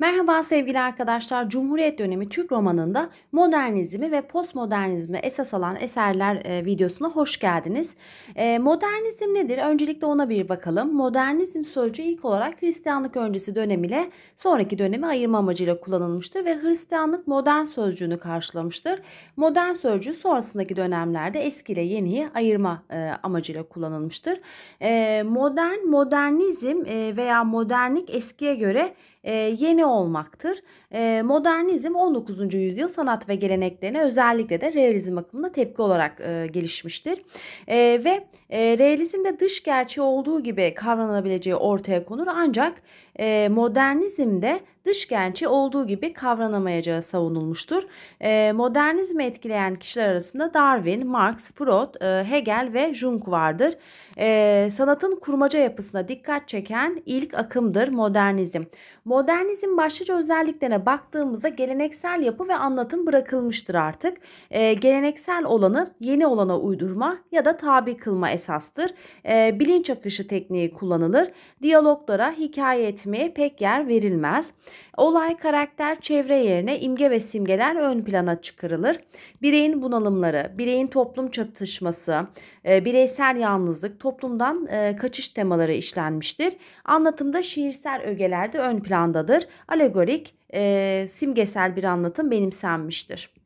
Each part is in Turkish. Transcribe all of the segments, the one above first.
Merhaba sevgili arkadaşlar. Cumhuriyet dönemi Türk romanında modernizmi ve postmodernizmi esas alan eserler e, videosuna hoş geldiniz. E, modernizm nedir? Öncelikle ona bir bakalım. Modernizm sözcüğü ilk olarak Hristiyanlık öncesi dönemiyle sonraki dönemi ayırma amacıyla kullanılmıştır ve Hristiyanlık modern sözcüğünü karşılamıştır. Modern sözcüğü sonrasındaki dönemlerde eski ile yeniyi ayırma e, amacıyla kullanılmıştır. E, modern, modernizm e, veya modernlik eskiye göre e, yeni olmaktır. E, modernizm 19. yüzyıl sanat ve geleneklerine özellikle de realizm akımına tepki olarak e, gelişmiştir. E, ve e, realizmde dış gerçeği olduğu gibi kavranabileceği ortaya konur ancak e, modernizmde dış gerçi olduğu gibi kavranamayacağı savunulmuştur. E, modernizmi etkileyen kişiler arasında Darwin, Marx, Freud, e, Hegel ve Jung vardır. E, sanatın kurmaca yapısına dikkat çeken ilk akımdır modernizm. Modernizm başlıca özelliklerine baktığımızda geleneksel yapı ve anlatım bırakılmıştır artık. E, geleneksel olanı yeni olana uydurma ya da tabi kılma esastır. E, bilinç akışı tekniği kullanılır. Diyaloglara hikaye etme etmeye pek yer verilmez. Olay karakter çevre yerine imge ve simgeler ön plana çıkarılır. Bireyin bunalımları, bireyin toplum çatışması, e, bireysel yalnızlık, toplumdan e, kaçış temaları işlenmiştir. Anlatımda şiirsel ögeler de ön plandadır. Alegorik, e, simgesel bir anlatım benimsenmiştir.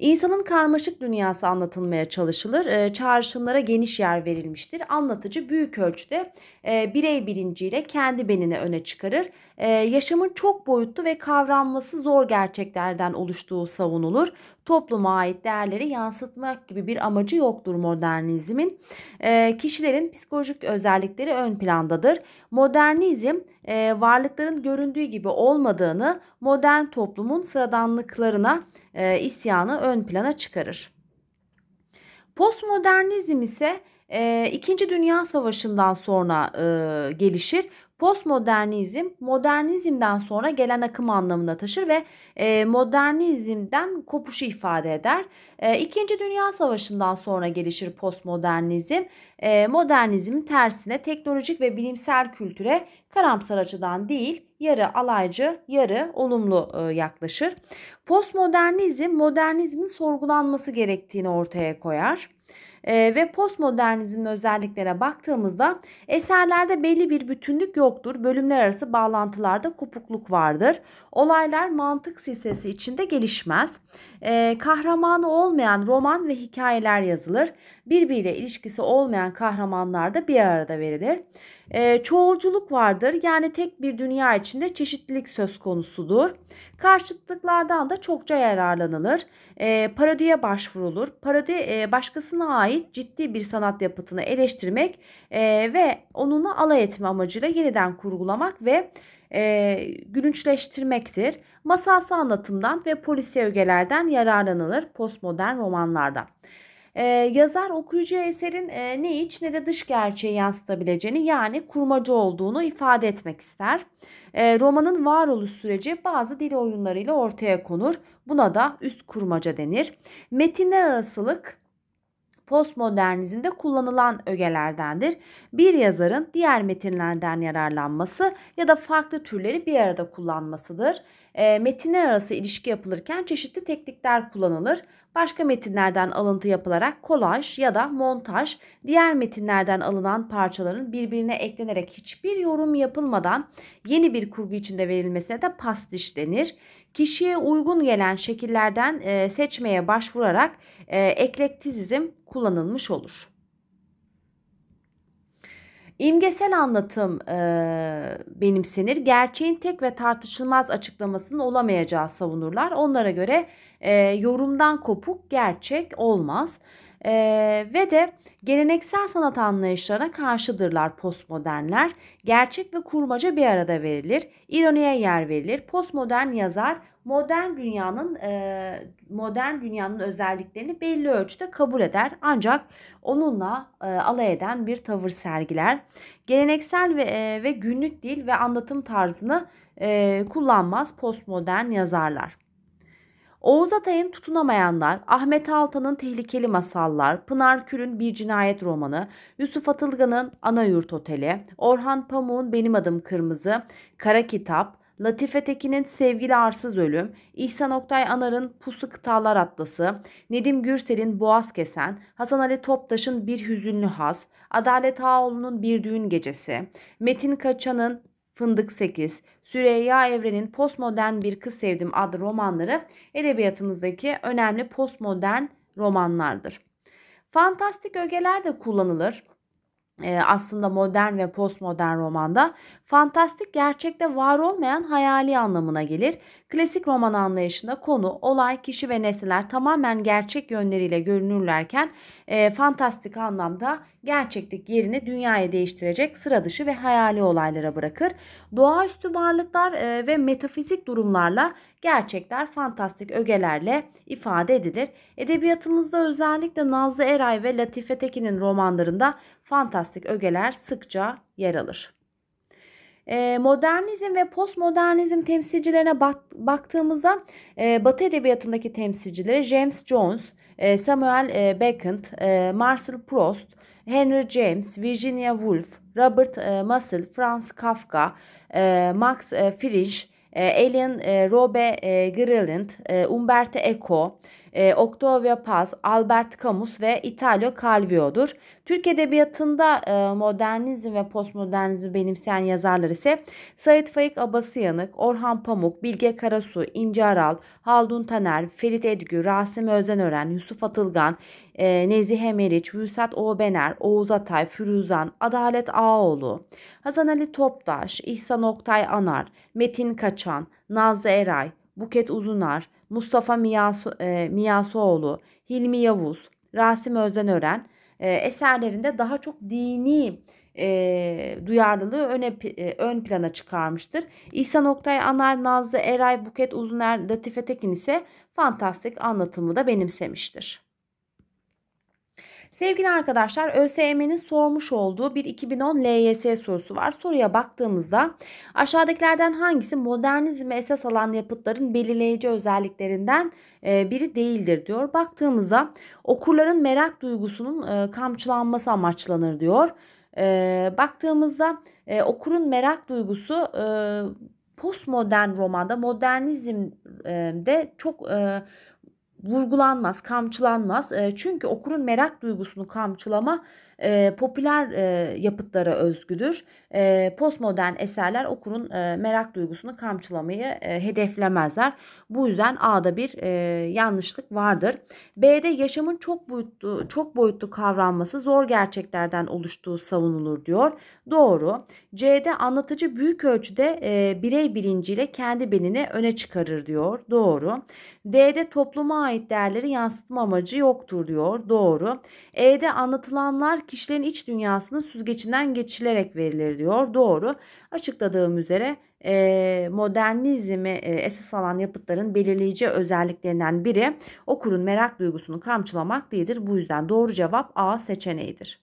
İnsanın karmaşık dünyası anlatılmaya çalışılır. E, çağrışımlara geniş yer verilmiştir. Anlatıcı büyük ölçüde e, birey bilinciyle kendi benini öne çıkarır e, yaşamın çok boyutlu ve kavranması zor gerçeklerden oluştuğu savunulur. Topluma ait değerleri yansıtmak gibi bir amacı yoktur modernizmin. E, kişilerin psikolojik özellikleri ön plandadır. Modernizm e, varlıkların göründüğü gibi olmadığını modern toplumun sıradanlıklarına e, isyanı ön plana çıkarır. Postmodernizm ise e, İkinci Dünya Savaşı'ndan sonra e, gelişir. Postmodernizm modernizmden sonra gelen akım anlamına taşır ve e, modernizmden kopuşu ifade eder. E, İkinci Dünya Savaşı'ndan sonra gelişir postmodernizm. E, modernizmin tersine teknolojik ve bilimsel kültüre karamsar açıdan değil yarı alaycı, yarı olumlu e, yaklaşır. Postmodernizm modernizmin sorgulanması gerektiğini ortaya koyar. Ee, ve postmodernizmin özelliklerine baktığımızda eserlerde belli bir bütünlük yoktur. Bölümler arası bağlantılarda kopukluk vardır. Olaylar mantık silsilesi içinde gelişmez. E, kahramanı olmayan roman ve hikayeler yazılır. Birbiriyle ilişkisi olmayan kahramanlar da bir arada verilir. E, çoğulculuk vardır. Yani tek bir dünya içinde çeşitlilik söz konusudur. Karşıtlıklardan da çokça yararlanılır. E, parodiye başvurulur. Parodi e, başkasına ait ciddi bir sanat yapıtını eleştirmek e, ve onunla alay etme amacıyla yeniden kurgulamak ve e, gülünçleştirmektir. Masalsı anlatımdan ve polisiye ögelerden yararlanılır postmodern romanlardan e, yazar okuyucuya eserin e, ne iç ne de dış gerçeği yansıtabileceğini yani kurmaca olduğunu ifade etmek ister. E, romanın varoluş süreci bazı dil oyunlarıyla ortaya konur. Buna da üst kurmaca denir. Metinler arasılık postmodernizmde kullanılan ögelerdendir. Bir yazarın diğer metinlerden yararlanması ya da farklı türleri bir arada kullanmasıdır. E, metinler arası ilişki yapılırken çeşitli teknikler kullanılır başka metinlerden alıntı yapılarak kolaj ya da montaj diğer metinlerden alınan parçaların birbirine eklenerek hiçbir yorum yapılmadan yeni bir kurgu içinde verilmesine de pastiş denir. Kişiye uygun gelen şekillerden seçmeye başvurarak eklektizizm kullanılmış olur. İmgesel anlatım e, benimsenir. Gerçeğin tek ve tartışılmaz açıklamasının olamayacağı savunurlar. Onlara göre e, yorumdan kopuk gerçek olmaz. E, ve de geleneksel sanat anlayışlarına karşıdırlar postmodernler. Gerçek ve kurmaca bir arada verilir. İroniye yer verilir. Postmodern yazar modern dünyanın e, modern dünyanın özelliklerini belli ölçüde kabul eder ancak onunla e, alay eden bir tavır sergiler. Geleneksel ve, e, ve günlük dil ve anlatım tarzını e, kullanmaz postmodern yazarlar. Oğuz Atay'ın Tutunamayanlar, Ahmet Altan'ın Tehlikeli Masallar, Pınar Kür'ün Bir Cinayet Romanı, Yusuf Atılgan'ın Ana Yurt Oteli, Orhan Pamuk'un Benim Adım Kırmızı, Kara Kitap, Latife Tekin'in Sevgili Arsız Ölüm, İhsan Oktay Anar'ın Puslu Kıtalar Atlası, Nedim Gürsel'in Boğaz Kesen, Hasan Ali Toptaş'ın Bir Hüzünlü Has, Adalet Ağoğlu'nun Bir Düğün Gecesi, Metin Kaçan'ın Fındık 8, Süreyya Evren'in Postmodern Bir Kız Sevdim adlı romanları edebiyatımızdaki önemli postmodern romanlardır. Fantastik ögeler de kullanılır aslında modern ve postmodern romanda fantastik gerçekte var olmayan hayali anlamına gelir. Klasik roman anlayışında konu, olay, kişi ve nesneler tamamen gerçek yönleriyle görünürlerken e, fantastik anlamda gerçeklik yerini dünyaya değiştirecek sıra dışı ve hayali olaylara bırakır. Doğaüstü varlıklar e, ve metafizik durumlarla gerçekler fantastik ögelerle ifade edilir. Edebiyatımızda özellikle Nazlı Eray ve Latife Tekin'in romanlarında fantastik ögeler sıkça yer alır. E, modernizm ve postmodernizm temsilcilerine baktığımızda e, Batı edebiyatındaki temsilcileri James Jones, e, Samuel Beckett, Marcel Proust, Henry James, Virginia Woolf, Robert Musil, Franz Kafka, Max Frisch, Alien Robe Grilland, Umberto Eco, e, ee, Octavio Paz, Albert Camus ve Italo Calvio'dur. Türk edebiyatında e, modernizm ve postmodernizmi benimseyen yazarlar ise Sait Faik Abasıyanık, Orhan Pamuk, Bilge Karasu, İnce Aral, Haldun Taner, Ferit Edgü, Rasim Özenören, Yusuf Atılgan, e, Nezihe Meriç, Vüsat Oğbener, Oğuz Atay, Firuzan, Adalet Ağoğlu, Hasan Ali Toptaş, İhsan Oktay Anar, Metin Kaçan, Nazlı Eray, Buket Uzunar, Mustafa Miyaso, e, Miyasoğlu, Hilmi Yavuz, Rasim Özdenören e, eserlerinde daha çok dini e, duyarlılığı öne, e, ön plana çıkarmıştır. İhsan Oktay Anar, Nazlı Eray, Buket Uzuner, Latife Tekin ise fantastik anlatımı da benimsemiştir. Sevgili arkadaşlar ÖSYM'nin sormuş olduğu bir 2010 LYS sorusu var. Soruya baktığımızda aşağıdakilerden hangisi modernizme esas alan yapıtların belirleyici özelliklerinden e, biri değildir diyor. Baktığımızda okurların merak duygusunun e, kamçılanması amaçlanır diyor. E, baktığımızda okurun merak duygusu postmodern romanda modernizmde çok önemli vurgulanmaz, kamçılanmaz. çünkü okurun merak duygusunu kamçılama e, popüler e, yapıtlara özgüdür. E, postmodern eserler okurun e, merak duygusunu kamçılamayı e, hedeflemezler. Bu yüzden A'da bir e, yanlışlık vardır. B'de yaşamın çok boyutlu çok boyutlu kavranması zor gerçeklerden oluştuğu savunulur diyor. Doğru. C'de anlatıcı büyük ölçüde e, birey bilinciyle kendi benini öne çıkarır diyor. Doğru. D'de topluma ait değerleri yansıtma amacı yoktur diyor. Doğru. E'de anlatılanlar kişilerin iç dünyasının süzgecinden geçilerek verilir diyor. Doğru. Açıkladığım üzere e, modernizmi e, esas alan yapıtların belirleyici özelliklerinden biri okurun merak duygusunu kamçılamak değildir. Bu yüzden doğru cevap A seçeneğidir.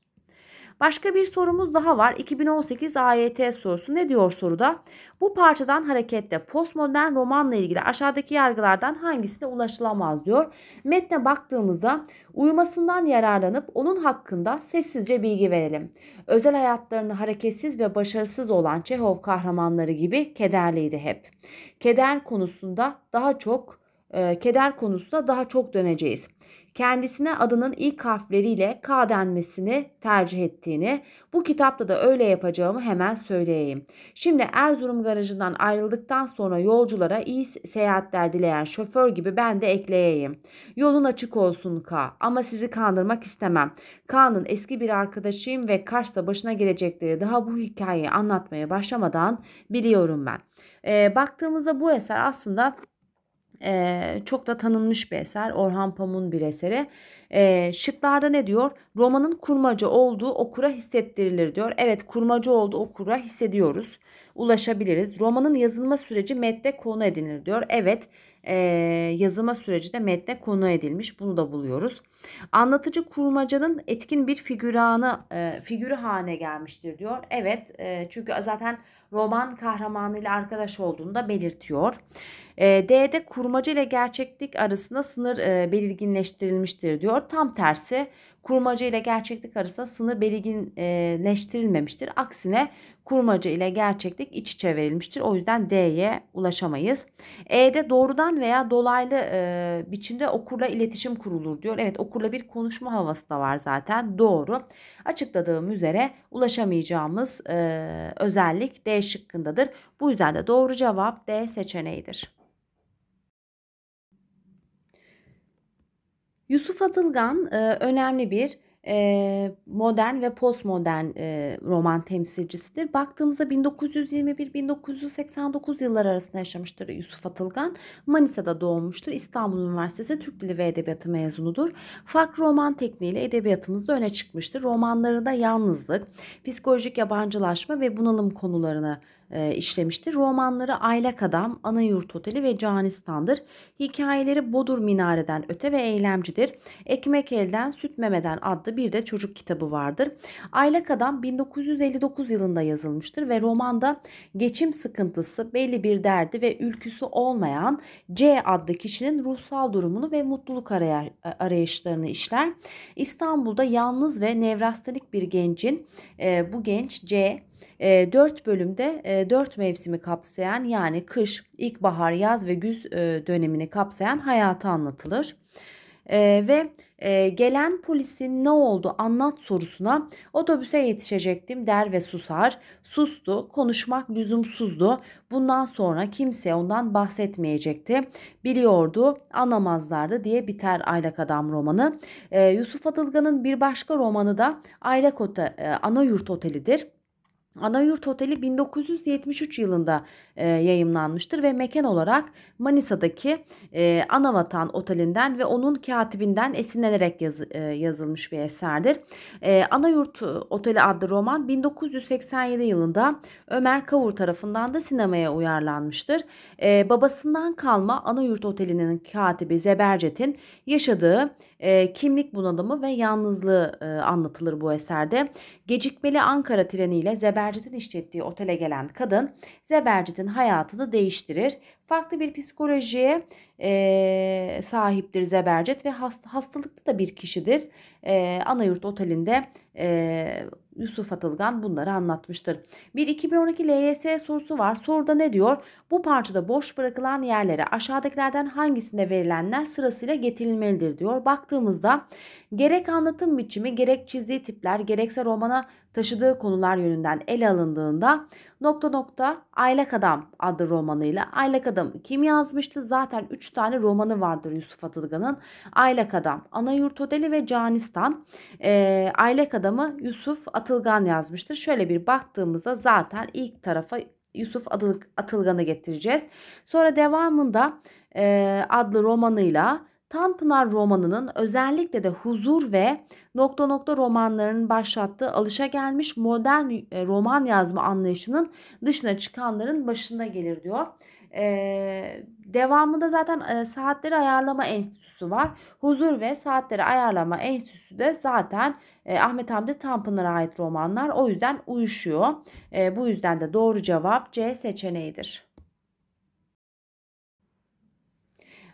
Başka bir sorumuz daha var. 2018 AYT sorusu ne diyor soruda? Bu parçadan hareketle postmodern romanla ilgili aşağıdaki yargılardan hangisine ulaşılamaz diyor. Metne baktığımızda uyumasından yararlanıp onun hakkında sessizce bilgi verelim. Özel hayatlarını hareketsiz ve başarısız olan Çehov kahramanları gibi kederliydi hep. Keder konusunda daha çok e, keder konusunda daha çok döneceğiz kendisine adının ilk harfleriyle K denmesini tercih ettiğini, bu kitapta da öyle yapacağımı hemen söyleyeyim. Şimdi Erzurum garajından ayrıldıktan sonra yolculara iyi seyahatler dileyen şoför gibi ben de ekleyeyim. Yolun açık olsun K ama sizi kandırmak istemem. K'nın eski bir arkadaşıyım ve Kars'ta başına gelecekleri daha bu hikayeyi anlatmaya başlamadan biliyorum ben. E, baktığımızda bu eser aslında ee, çok da tanınmış bir eser Orhan Pamuk'un bir eseri. Ee, şıklarda ne diyor? Romanın kurmaca olduğu okura hissettirilir diyor. Evet kurmaca olduğu okura hissediyoruz. Ulaşabiliriz. Romanın yazılma süreci metne konu edinilir diyor. Evet e, yazılma süreci de metne konu edilmiş. Bunu da buluyoruz. Anlatıcı kurmacanın etkin bir figüranı e, figürü haline gelmiştir diyor. Evet e, çünkü zaten roman kahramanıyla arkadaş olduğunu da belirtiyor. E, D'de kurmaca ile gerçeklik arasında sınır e, belirginleştirilmiştir diyor. Tam tersi kurmaca ile gerçeklik arasında sınır belirginleştirilmemiştir. Aksine kurmaca ile gerçeklik iç içe verilmiştir. O yüzden D'ye ulaşamayız. E'de doğrudan veya dolaylı e, biçimde okurla iletişim kurulur diyor. Evet okurla bir konuşma havası da var zaten doğru. Açıkladığım üzere ulaşamayacağımız e, özellik D şıkkındadır. Bu yüzden de doğru cevap D seçeneğidir. Yusuf Atılgan e, önemli bir modern ve postmodern roman temsilcisidir. Baktığımızda 1921-1989 yılları arasında yaşamıştır Yusuf Atılgan. Manisa'da doğmuştur. İstanbul Üniversitesi Türk Dili ve Edebiyatı mezunudur. Farklı roman tekniğiyle edebiyatımızda öne çıkmıştır. Romanlarında yalnızlık, psikolojik yabancılaşma ve bunalım konularını e, işlemiştir. Romanları Aylak Adam, Ana Yurt Oteli ve Canistan'dır. Hikayeleri Bodur Minare'den Öte ve Eylemcidir. Ekmek Elden, Süt Memeden adlı bir de çocuk kitabı vardır. Aylak Adam 1959 yılında yazılmıştır ve romanda geçim sıkıntısı, belli bir derdi ve ülküsü olmayan C adlı kişinin ruhsal durumunu ve mutluluk araya, arayışlarını işler. İstanbul'da yalnız ve nevrastelik bir gencin e, bu genç C e, ee, 4 bölümde e, 4 mevsimi kapsayan yani kış, ilkbahar, yaz ve güz e, dönemini kapsayan hayatı anlatılır. E, ve e, gelen polisin ne oldu anlat sorusuna otobüse yetişecektim der ve susar. Sustu, konuşmak lüzumsuzdu. Bundan sonra kimse ondan bahsetmeyecekti. Biliyordu, anlamazlardı diye biter Aylak Adam romanı. E, Yusuf Atılgan'ın bir başka romanı da Aylak Ote, e, Yurt Oteli'dir. Anayurt Oteli 1973 yılında e, yayımlanmıştır ve mekan olarak Manisa'daki e, Anavatan Oteli'nden ve onun katibinden esinlenerek yazı e, yazılmış bir eserdir. E, Anayurt e, Oteli adlı roman 1987 yılında Ömer Kavur tarafından da sinemaya uyarlanmıştır. E, babasından kalma Anayurt Oteli'nin katibi Zebercet'in yaşadığı e, kimlik bunalımı ve yalnızlığı e, anlatılır bu eserde. Gecikmeli Ankara treniyle Zebercid'in işlettiği otele gelen kadın Zebercid'in hayatını değiştirir farklı bir psikolojiye e, sahiptir Zebercet ve hast, hastalıklı da bir kişidir. E, Anayurt Oteli'nde e, Yusuf Atılgan bunları anlatmıştır. Bir 2012 LYS sorusu var. Soruda ne diyor? Bu parçada boş bırakılan yerlere aşağıdakilerden hangisinde verilenler sırasıyla getirilmelidir diyor. Baktığımızda gerek anlatım biçimi, gerek çizdiği tipler, gerekse romana taşıdığı konular yönünden ele alındığında nokta nokta Aylak Adam adlı romanıyla Aylak Adam'ı kim yazmıştı? Zaten 3 tane romanı vardır Yusuf Atılgan'ın. Aylak Adam, Anayurt Odeli ve Canistan. E, Aylak Adam'ı Yusuf Atılgan yazmıştır. Şöyle bir baktığımızda zaten ilk tarafa Yusuf Atılgan'ı getireceğiz. Sonra devamında e, adlı romanıyla Tanpınar romanının özellikle de huzur ve nokta nokta romanlarının başlattığı alışa gelmiş modern e, roman yazma anlayışının dışına çıkanların başında gelir diyor. Ee, devamında zaten e, saatleri ayarlama enstitüsü var. Huzur ve saatleri ayarlama enstitüsü de zaten e, Ahmet Hamdi Tanpınar'a ait romanlar. O yüzden uyuşuyor. E, bu yüzden de doğru cevap C seçeneğidir.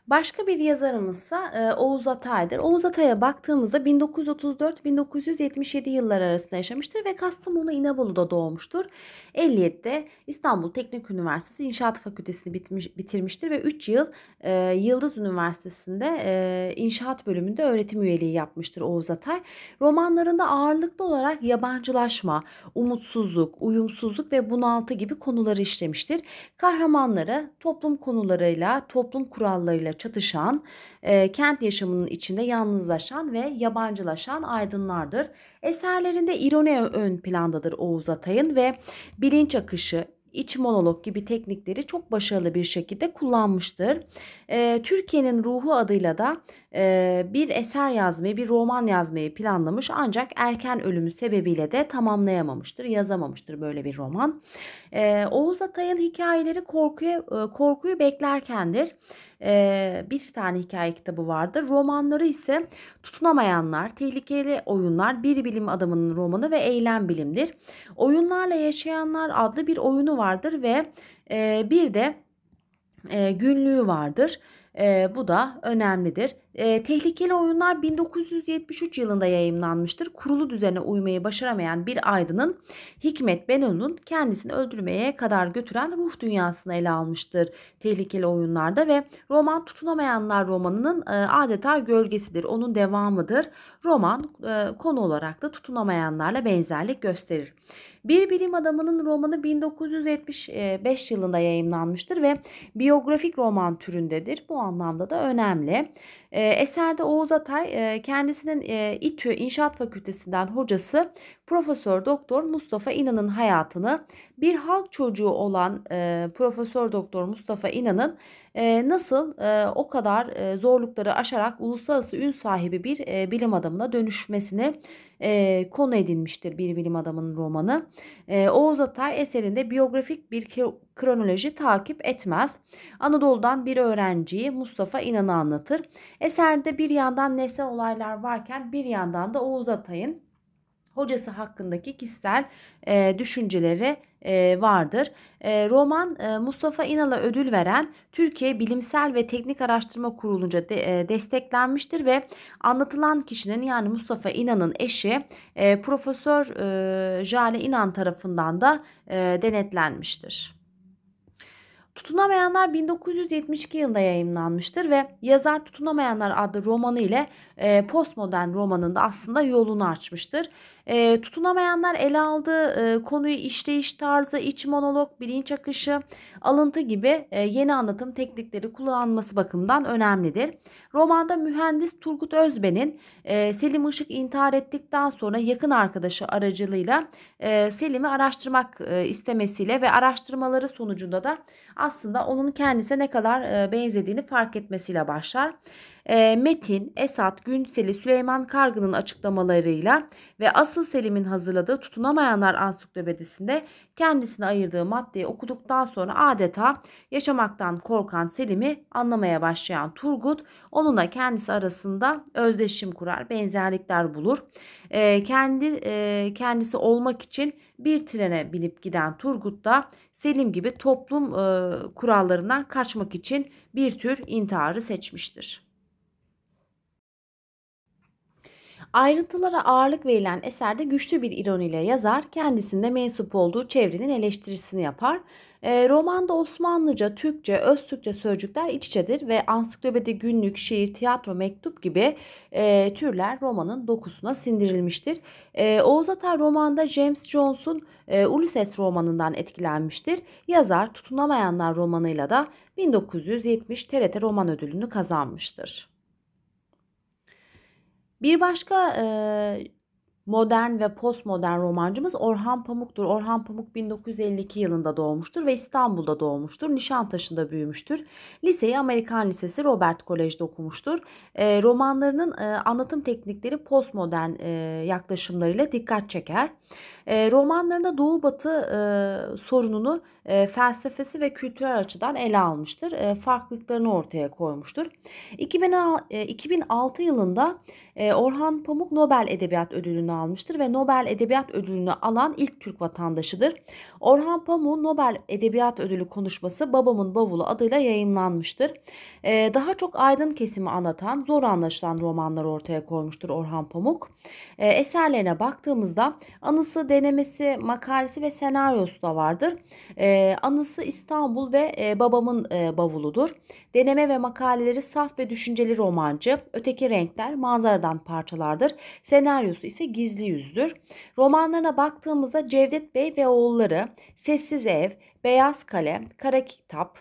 Başka bir yazarımızsa e, Oğuz Atay'dır. Oğuz Atay'a baktığımızda 1934-1977 yılları arasında yaşamıştır ve Kastamonu İnebolu'da doğmuştur. 57'de İstanbul Teknik Üniversitesi İnşaat Fakültesini bitmiş, bitirmiştir ve 3 yıl e, Yıldız Üniversitesi'nde e, inşaat bölümünde öğretim üyeliği yapmıştır Oğuz Atay. Romanlarında ağırlıklı olarak yabancılaşma, umutsuzluk, uyumsuzluk ve bunaltı gibi konuları işlemiştir. Kahramanları toplum konularıyla, toplum kurallarıyla çatışan, e, kent yaşamının içinde yalnızlaşan ve yabancılaşan aydınlardır. Eserlerinde ironi ön plandadır Oğuz Atay'ın ve bilinç akışı, iç monolog gibi teknikleri çok başarılı bir şekilde kullanmıştır. E, Türkiye'nin ruhu adıyla da bir eser yazmayı, bir roman yazmayı planlamış ancak erken ölümü sebebiyle de tamamlayamamıştır, yazamamıştır böyle bir roman. Oğuz Atay'ın hikayeleri korkuya, korkuyu beklerkendir. bir tane hikaye kitabı vardır. Romanları ise Tutunamayanlar, Tehlikeli Oyunlar, Bir Bilim Adamının Romanı ve Eylem Bilim'dir. Oyunlarla Yaşayanlar adlı bir oyunu vardır ve bir de günlüğü vardır. E, bu da önemlidir. E, tehlikeli oyunlar 1973 yılında yayımlanmıştır. Kurulu düzene uymayı başaramayan bir aydının Hikmet Benon'un kendisini öldürmeye kadar götüren ruh dünyasını ele almıştır. Tehlikeli oyunlarda ve roman Tutunamayanlar romanının e, adeta gölgesidir. Onun devamıdır. Roman e, konu olarak da tutunamayanlarla benzerlik gösterir. Bir bilim adamının romanı 1975 yılında yayımlanmıştır ve biyografik roman türündedir. Bu anlamda da önemli. Eserde Oğuz Atay kendisinin İTÜ İnşaat Fakültesinden hocası Profesör Doktor Mustafa İnan'ın hayatını bir halk çocuğu olan e, Profesör Doktor Mustafa İnan'ın e, nasıl e, o kadar e, zorlukları aşarak uluslararası ün sahibi bir e, bilim adamına dönüşmesini e, konu edinmiştir bir bilim adamının romanı. E, Oğuz Atay eserinde biyografik bir kronoloji takip etmez. Anadolu'dan bir öğrenciyi Mustafa İnan'ı anlatır. Eserde bir yandan nesnel olaylar varken bir yandan da Oğuz Atay'ın hocası hakkındaki kişisel e, düşünceleri e, vardır. E, roman e, Mustafa İnal'a ödül veren Türkiye Bilimsel ve Teknik Araştırma Kurulu'nca de, e, desteklenmiştir ve anlatılan kişinin yani Mustafa İnan'ın eşi e, Profesör e, Jale İnan tarafından da e, denetlenmiştir. Tutunamayanlar 1972 yılında yayınlanmıştır ve yazar Tutunamayanlar adlı romanı ile e, postmodern romanında aslında yolunu açmıştır. E, tutunamayanlar ele aldığı e, konuyu işleyiş tarzı, iç monolog, bilinç akışı, alıntı gibi e, yeni anlatım teknikleri kullanması bakımından önemlidir. Romanda mühendis Turgut Özben'in e, Selim Işık intihar ettikten sonra yakın arkadaşı aracılığıyla e, Selim'i araştırmak e, istemesiyle ve araştırmaları sonucunda da aslında onun kendisine ne kadar e, benzediğini fark etmesiyle başlar e, Metin, Esat, Günseli, Süleyman Kargı'nın açıklamalarıyla ve Asıl Selim'in hazırladığı Tutunamayanlar Ansiklopedisinde kendisine ayırdığı maddeyi okuduktan sonra adeta yaşamaktan korkan Selim'i anlamaya başlayan Turgut onunla kendisi arasında özdeşim kurar, benzerlikler bulur. E, kendi e, kendisi olmak için bir trene binip giden Turgut da Selim gibi toplum e, kurallarından kaçmak için bir tür intiharı seçmiştir. Ayrıntılara ağırlık verilen eserde güçlü bir ironiyle yazar, kendisinde mensup olduğu çevrenin eleştirisini yapar. E, romanda Osmanlıca, Türkçe, Öztürkçe sözcükler iç içedir ve ansiklopedi, günlük, şiir, tiyatro, mektup gibi e, türler romanın dokusuna sindirilmiştir. E, Oğuz Atay romanda James Jones'un e, Ulysses romanından etkilenmiştir. Yazar Tutunamayanlar romanıyla da 1970 TRT Roman Ödülünü kazanmıştır. Bir başka e, modern ve postmodern romancımız Orhan Pamuk'tur. Orhan Pamuk 1952 yılında doğmuştur ve İstanbul'da doğmuştur. Nişantaşı'nda büyümüştür. Liseyi Amerikan Lisesi Robert Kolej'de okumuştur. E, romanlarının e, anlatım teknikleri postmodern e, yaklaşımlarıyla dikkat çeker. E, romanlarında Doğu Batı e, sorununu e, felsefesi ve kültürel açıdan ele almıştır. E, farklılıklarını ortaya koymuştur. 2000, e, 2006 yılında e, Orhan Pamuk Nobel Edebiyat Ödülünü almıştır ve Nobel Edebiyat Ödülünü alan ilk Türk vatandaşıdır. Orhan Pamuk'un Nobel Edebiyat Ödülü konuşması Babamın Bavulu adıyla yayınlanmıştır e, daha çok aydın kesimi anlatan zor anlaşılan romanları ortaya koymuştur Orhan Pamuk. E, eserlerine baktığımızda anısı, denemesi, makalesi ve senaryosu da vardır. E, anısı İstanbul ve e, babamın e, bavuludur. Deneme ve makaleleri saf ve düşünceli romancı, öteki renkler manzaradan parçalardır. Senaryosu ise gizli yüzdür. Romanlarına baktığımızda Cevdet Bey ve oğulları, Sessiz Ev, Beyaz Kale, Kara Kitap,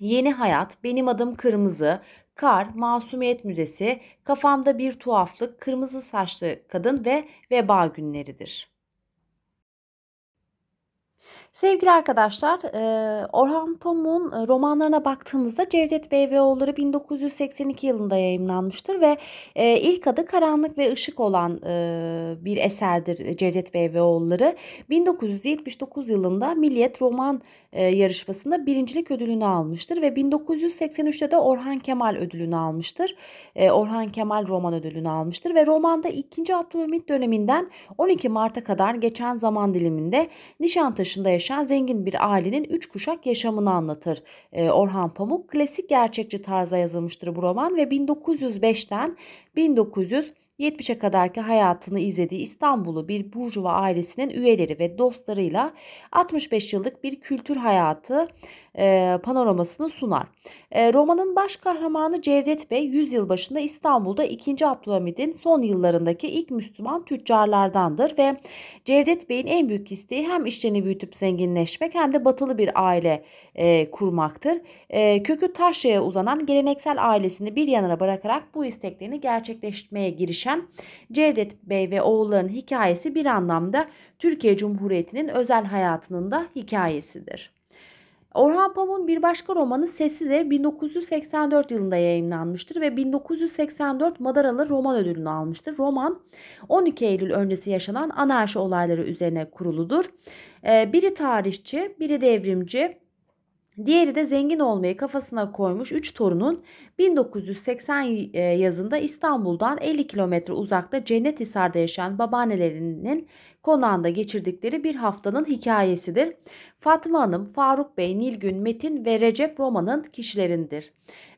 Yeni Hayat, Benim Adım Kırmızı, Kar, Masumiyet Müzesi, Kafamda Bir Tuhaflık, Kırmızı Saçlı Kadın ve Veba Günleridir. Sevgili arkadaşlar, e, Orhan Pamuk'un e, romanlarına baktığımızda Cevdet Bey ve Oğulları 1982 yılında yayımlanmıştır ve e, ilk adı Karanlık ve Işık olan bir eserdir Cevdet Bey ve Oğulları. 1979 yılında Milliyet Roman yarışmasında birincilik ödülünü almıştır ve 1983'te de Orhan Kemal ödülünü almıştır. Orhan Kemal roman ödülünü almıştır ve romanda 2. Abdülhamit döneminden 12 Mart'a kadar geçen zaman diliminde Nişantaşı'nda yaşamıştır yaşayan zengin bir ailenin üç kuşak yaşamını anlatır. E, Orhan Pamuk klasik gerçekçi tarza yazılmıştır bu roman ve 1905'ten 1970'e 70'e kadarki hayatını izlediği İstanbul'u bir burjuva ailesinin üyeleri ve dostlarıyla 65 yıllık bir kültür hayatı e, panoramasını sunar. E, romanın baş kahramanı Cevdet Bey 100 başında İstanbul'da 2. Abdülhamid'in son yıllarındaki ilk Müslüman tüccarlardandır ve Cevdet Bey'in en büyük isteği hem işlerini büyütüp zenginleşmek hem de batılı bir aile e, kurmaktır. E, kökü Taşya'ya uzanan geleneksel ailesini bir yana bırakarak bu isteklerini gerçekleştirmeye girişen Cevdet Bey ve oğullarının hikayesi bir anlamda Türkiye Cumhuriyeti'nin özel hayatının da hikayesidir. Orhan Pamuk'un bir başka romanı Sessiz de 1984 yılında yayınlanmıştır ve 1984 Madaralı Roman Ödülünü almıştır. Roman 12 Eylül öncesi yaşanan anarşi olayları üzerine kuruludur. Ee, biri tarihçi, biri devrimci, Diğeri de zengin olmayı kafasına koymuş 3 torunun 1980 e, yazında İstanbul'dan 50 kilometre uzakta Cennethisar'da yaşayan babaannelerinin konağında geçirdikleri bir haftanın hikayesidir. Fatma Hanım, Faruk Bey, Nilgün, Metin ve Recep Roma'nın kişilerindir.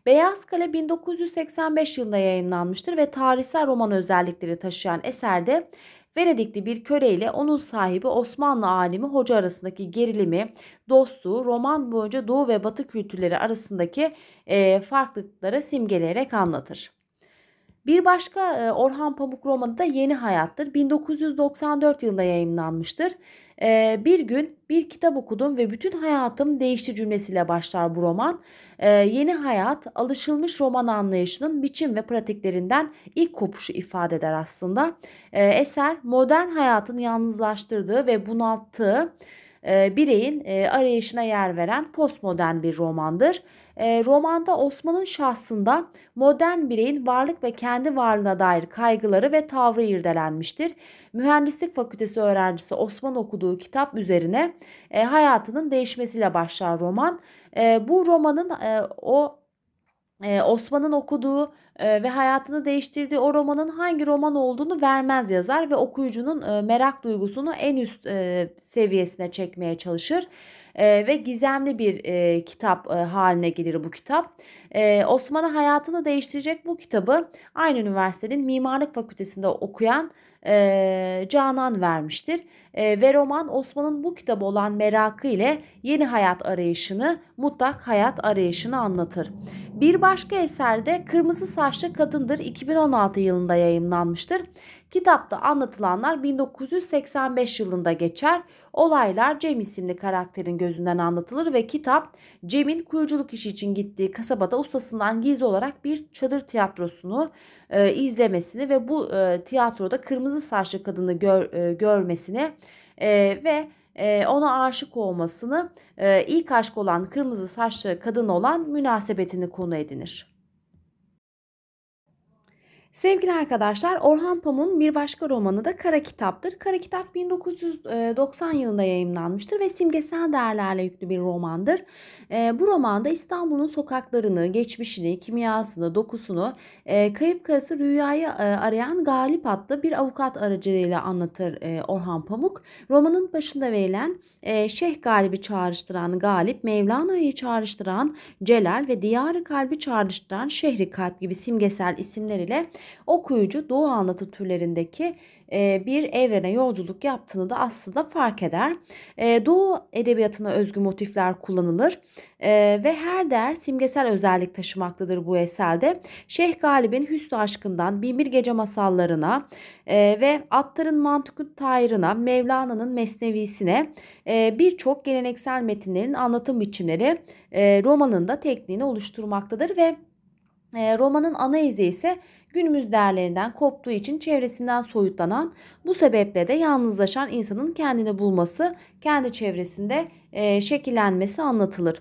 Beyaz Kale 1985 yılında yayınlanmıştır ve tarihsel roman özellikleri taşıyan eserde Venedikli bir köre ile onun sahibi Osmanlı alimi hoca arasındaki gerilimi, dostluğu, roman boyunca Doğu ve Batı kültürleri arasındaki e, farklılıkları simgeleyerek anlatır. Bir başka e, Orhan Pamuk romanı da Yeni Hayattır. 1994 yılında yayınlanmıştır. E, bir gün bir kitap okudum ve bütün hayatım değişti cümlesiyle başlar bu roman. E, Yeni hayat alışılmış roman anlayışının biçim ve pratiklerinden ilk kopuşu ifade eder aslında. Eser modern hayatın yalnızlaştırdığı ve bunalttığı bireyin arayışına yer veren postmodern bir romandır. E, romanda Osman'ın şahsında modern bireyin varlık ve kendi varlığına dair kaygıları ve tavrı irdelenmiştir. Mühendislik Fakültesi öğrencisi Osman okuduğu kitap üzerine e, hayatının değişmesiyle başlar roman. E, bu romanın e, o e, Osman'ın okuduğu e, ve hayatını değiştirdiği o romanın hangi roman olduğunu vermez yazar ve okuyucunun e, merak duygusunu en üst e, seviyesine çekmeye çalışır e, ve gizemli bir e, kitap e, haline gelir bu kitap. E, Osman'ın hayatını değiştirecek bu kitabı aynı üniversitenin mimarlık fakültesinde okuyan e, Canan vermiştir. E, ve roman Osman'ın bu kitabı olan merakı ile yeni hayat arayışını, mutlak hayat arayışını anlatır. Bir başka eserde Kırmızı Saçlı Kadındır 2016 yılında yayımlanmıştır. Kitapta anlatılanlar 1985 yılında geçer. Olaylar Cem isimli karakterin gözünden anlatılır ve kitap Cem'in kuyuculuk işi için gittiği kasabada ustasından gizli olarak bir çadır tiyatrosunu e, izlemesini ve bu e, tiyatroda kırmızı saçlı kadını gör, e, görmesini e, ve e, ona aşık olmasını e, ilk aşk olan kırmızı saçlı kadın olan münasebetini konu edinir. Sevgili arkadaşlar Orhan Pamuk'un bir başka romanı da Kara Kitap'tır. Kara Kitap 1990 e, yılında yayımlanmıştır ve simgesel değerlerle yüklü bir romandır. E, bu romanda İstanbul'un sokaklarını, geçmişini, kimyasını, dokusunu e, kayıp karısı rüyayı arayan Galip adlı bir avukat aracılığıyla anlatır Orhan Pamuk. Romanın başında verilen Şeyh Galip'i çağrıştıran Galip, Mevlana'yı çağrıştıran Celal ve Diyarı Kalbi çağrıştıran Şehri Kalp gibi simgesel isimler ile okuyucu doğu anlatı türlerindeki e, bir evrene yolculuk yaptığını da aslında fark eder. E, doğu edebiyatına özgü motifler kullanılır e, ve her değer simgesel özellik taşımaktadır bu eserde. Şeyh Galip'in Hüsnü Aşkından Binbir Gece Masallarına ve Attar'ın Mantıkut Tayrına, Mevlana'nın Mesnevisine birçok geleneksel metinlerin anlatım biçimleri romanın da tekniğini oluşturmaktadır ve romanın ana izi ise günümüz değerlerinden koptuğu için çevresinden soyutlanan, bu sebeple de yalnızlaşan insanın kendini bulması, kendi çevresinde e, şekillenmesi anlatılır.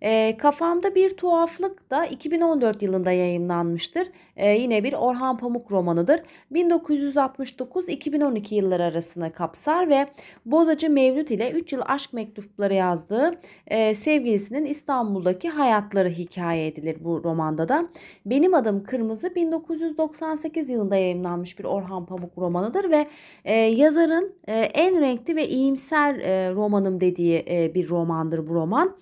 E, Kafamda bir tuhaflık da 2014 yılında yayımlanmıştır. E, yine bir Orhan Pamuk romanıdır. 1969-2012 yılları arasına kapsar ve Bozacı Mevlüt ile 3 yıl aşk mektupları yazdığı e, sevgilisinin İstanbul'daki hayatları hikaye edilir bu romanda da. Benim Adım Kırmızı 1998 yılında yayımlanmış bir Orhan Pamuk romanıdır ve e, yazarın e, en renkli ve iyimser e, romanım dediği e, bir romandır bu roman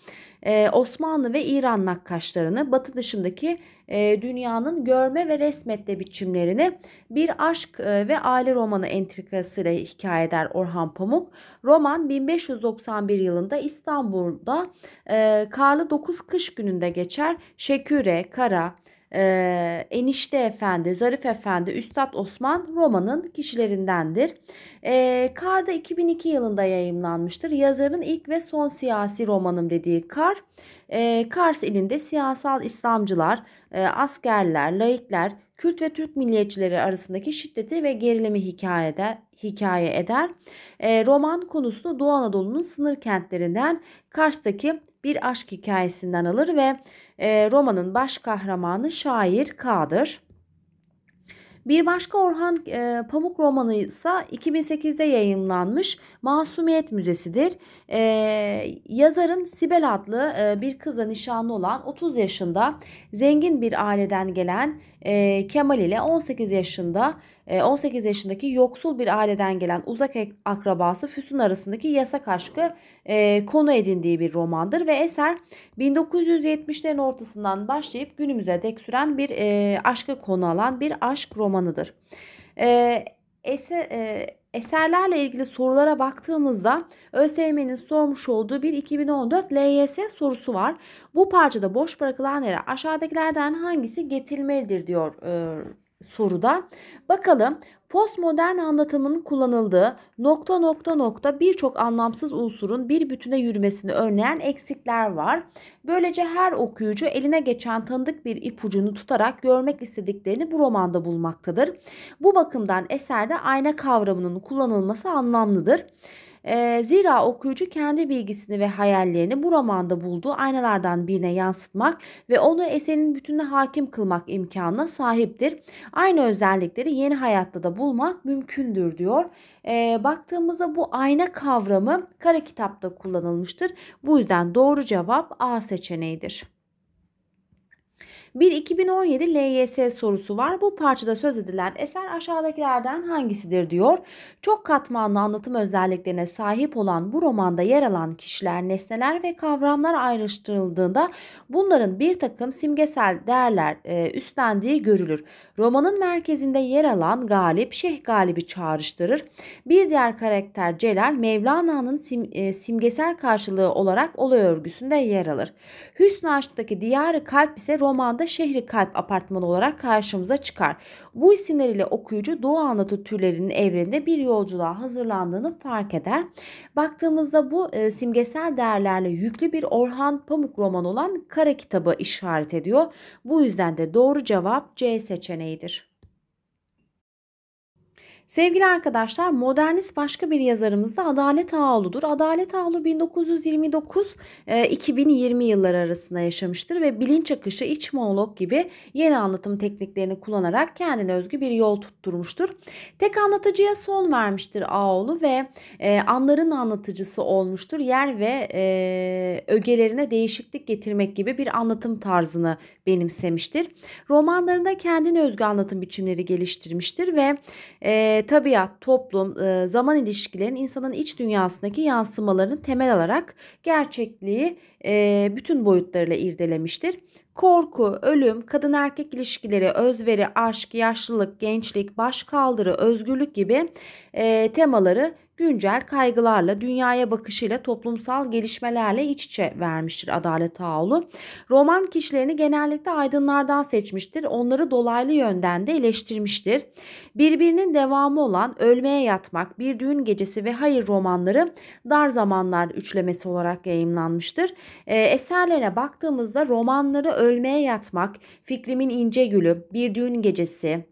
e, Osmanlı ve İran nakkaşlarını batı dışındaki e, dünyanın görme ve resmetle biçimlerini bir aşk e, ve aile romanı entrikasıyla hikaye eder Orhan Pamuk. Roman 1591 yılında İstanbul'da e, karlı 9 kış gününde geçer. Şeküre, Kara, e, Enişte Efendi, Zarif Efendi, Üstad Osman romanın kişilerindendir. E, Kar 2002 yılında yayımlanmıştır. Yazarın ilk ve son siyasi romanım dediği Kar. E, Kars ilinde siyasal İslamcılar, e, askerler, laikler, Kürt ve Türk milliyetçileri arasındaki şiddeti ve gerilimi hikaye eder. Hikaye eder. E, roman konusunu Doğu Anadolu'nun sınır kentlerinden Kars'taki bir aşk hikayesinden alır ve e, romanın baş kahramanı şair K'dır. Bir başka Orhan e, Pamuk romanı ise 2008'de yayımlanmış Masumiyet Müzesi'dir. E, yazarın Sibel adlı e, bir kızla nişanlı olan 30 yaşında zengin bir aileden gelen e, Kemal ile 18 yaşında e, 18 yaşındaki yoksul bir aileden gelen uzak akrabası Füsun arasındaki yasak aşkı e, konu edindiği bir romandır ve eser 1970'lerin ortasından başlayıp günümüze dek süren bir e, aşkı konu alan bir aşk romanıdır. E, eser e, eserlerle ilgili sorulara baktığımızda ÖSYM'nin sormuş olduğu bir 2014 LYS sorusu var. Bu parçada boş bırakılan yere aşağıdakilerden hangisi getirilmelidir diyor e, soruda. Bakalım Postmodern anlatımın kullanıldığı nokta nokta nokta birçok anlamsız unsurun bir bütüne yürümesini önleyen eksikler var. Böylece her okuyucu eline geçen tanıdık bir ipucunu tutarak görmek istediklerini bu romanda bulmaktadır. Bu bakımdan eserde ayna kavramının kullanılması anlamlıdır. E, zira okuyucu kendi bilgisini ve hayallerini bu romanda bulduğu aynalardan birine yansıtmak ve onu eserin bütününe hakim kılmak imkanına sahiptir. Aynı özellikleri yeni hayatta da bulmak mümkündür diyor. E, baktığımızda bu ayna kavramı kara kitapta kullanılmıştır. Bu yüzden doğru cevap A seçeneğidir. Bir 2017 LYS sorusu var. Bu parçada söz edilen eser aşağıdakilerden hangisidir diyor. Çok katmanlı anlatım özelliklerine sahip olan bu romanda yer alan kişiler, nesneler ve kavramlar ayrıştırıldığında bunların bir takım simgesel değerler e, üstlendiği görülür. Romanın merkezinde yer alan Galip, Şeyh Galip'i çağrıştırır. Bir diğer karakter Celal, Mevlana'nın sim, e, simgesel karşılığı olarak olay örgüsünde yer alır. Hüsnü Aşk'taki Diyarı Kalp ise romanda zamanda şehri kalp apartmanı olarak karşımıza çıkar. Bu isimler ile okuyucu Doğu anlatı türlerinin evrende bir yolculuğa hazırlandığını fark eder. Baktığımızda bu e, simgesel değerlerle yüklü bir Orhan Pamuk romanı olan Kara Kitabı işaret ediyor. Bu yüzden de doğru cevap C seçeneğidir. Sevgili arkadaşlar modernist başka bir yazarımız da Adalet Ağaoğlu'dur. Adalet Ağaoğlu 1929-2020 e, yılları arasında yaşamıştır ve bilinç akışı, iç monolog gibi yeni anlatım tekniklerini kullanarak kendine özgü bir yol tutturmuştur. Tek anlatıcıya son vermiştir Ağaoğlu ve e, anların anlatıcısı olmuştur. Yer ve e, ögelerine değişiklik getirmek gibi bir anlatım tarzını benimsemiştir. Romanlarında kendine özgü anlatım biçimleri geliştirmiştir ve e, tabiat, toplum, e, zaman ilişkilerinin insanın iç dünyasındaki yansımalarını temel alarak gerçekliği e, bütün boyutlarıyla irdelemiştir. Korku, ölüm, kadın erkek ilişkileri, özveri, aşk, yaşlılık, gençlik, başkaldırı, özgürlük gibi e, temaları güncel kaygılarla, dünyaya bakışıyla, toplumsal gelişmelerle iç içe vermiştir Adalet Ağoğlu. Roman kişilerini genellikle aydınlardan seçmiştir. Onları dolaylı yönden de eleştirmiştir. Birbirinin devamı olan Ölmeye Yatmak, Bir Düğün Gecesi ve Hayır romanları dar zamanlar üçlemesi olarak yayımlanmıştır. E, ee, eserlerine baktığımızda romanları Ölmeye Yatmak, Fikrimin İnce Gülü, Bir Düğün Gecesi,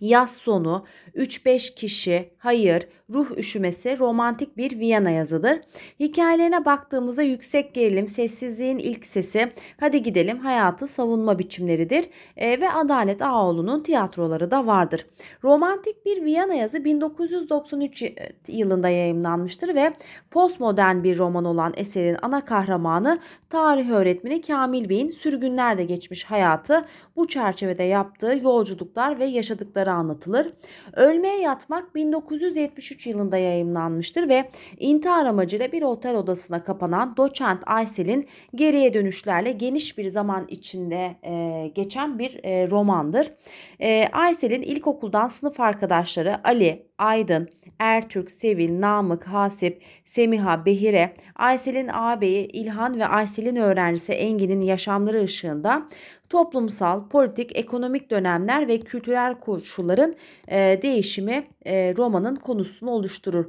Yaz sonu, 3-5 kişi, hayır, Ruh Üşümesi romantik bir Viyana yazıdır. Hikayelerine baktığımızda yüksek gerilim, sessizliğin ilk sesi, hadi gidelim hayatı savunma biçimleridir e, ve Adalet Ağoğlu'nun tiyatroları da vardır. Romantik bir Viyana yazı 1993 e, yılında yayımlanmıştır ve postmodern bir roman olan eserin ana kahramanı tarih öğretmeni Kamil Bey'in sürgünlerde geçmiş hayatı bu çerçevede yaptığı yolculuklar ve yaşadıkları anlatılır. Ölmeye Yatmak 1973 1973 yılında yayımlanmıştır ve intihar amacıyla bir otel odasına kapanan doçent Aysel'in geriye dönüşlerle geniş bir zaman içinde e, geçen bir e, romandır. E, Aysel'in ilkokuldan sınıf arkadaşları Ali, Aydın, Ertürk, Sevil, Namık, Hasip, Semiha, Behire, Aysel'in ağabeyi İlhan ve Aysel'in öğrencisi Engin'in yaşamları ışığında toplumsal, politik, ekonomik dönemler ve kültürel koşulların e, değişimi e, romanın konusunu oluşturur.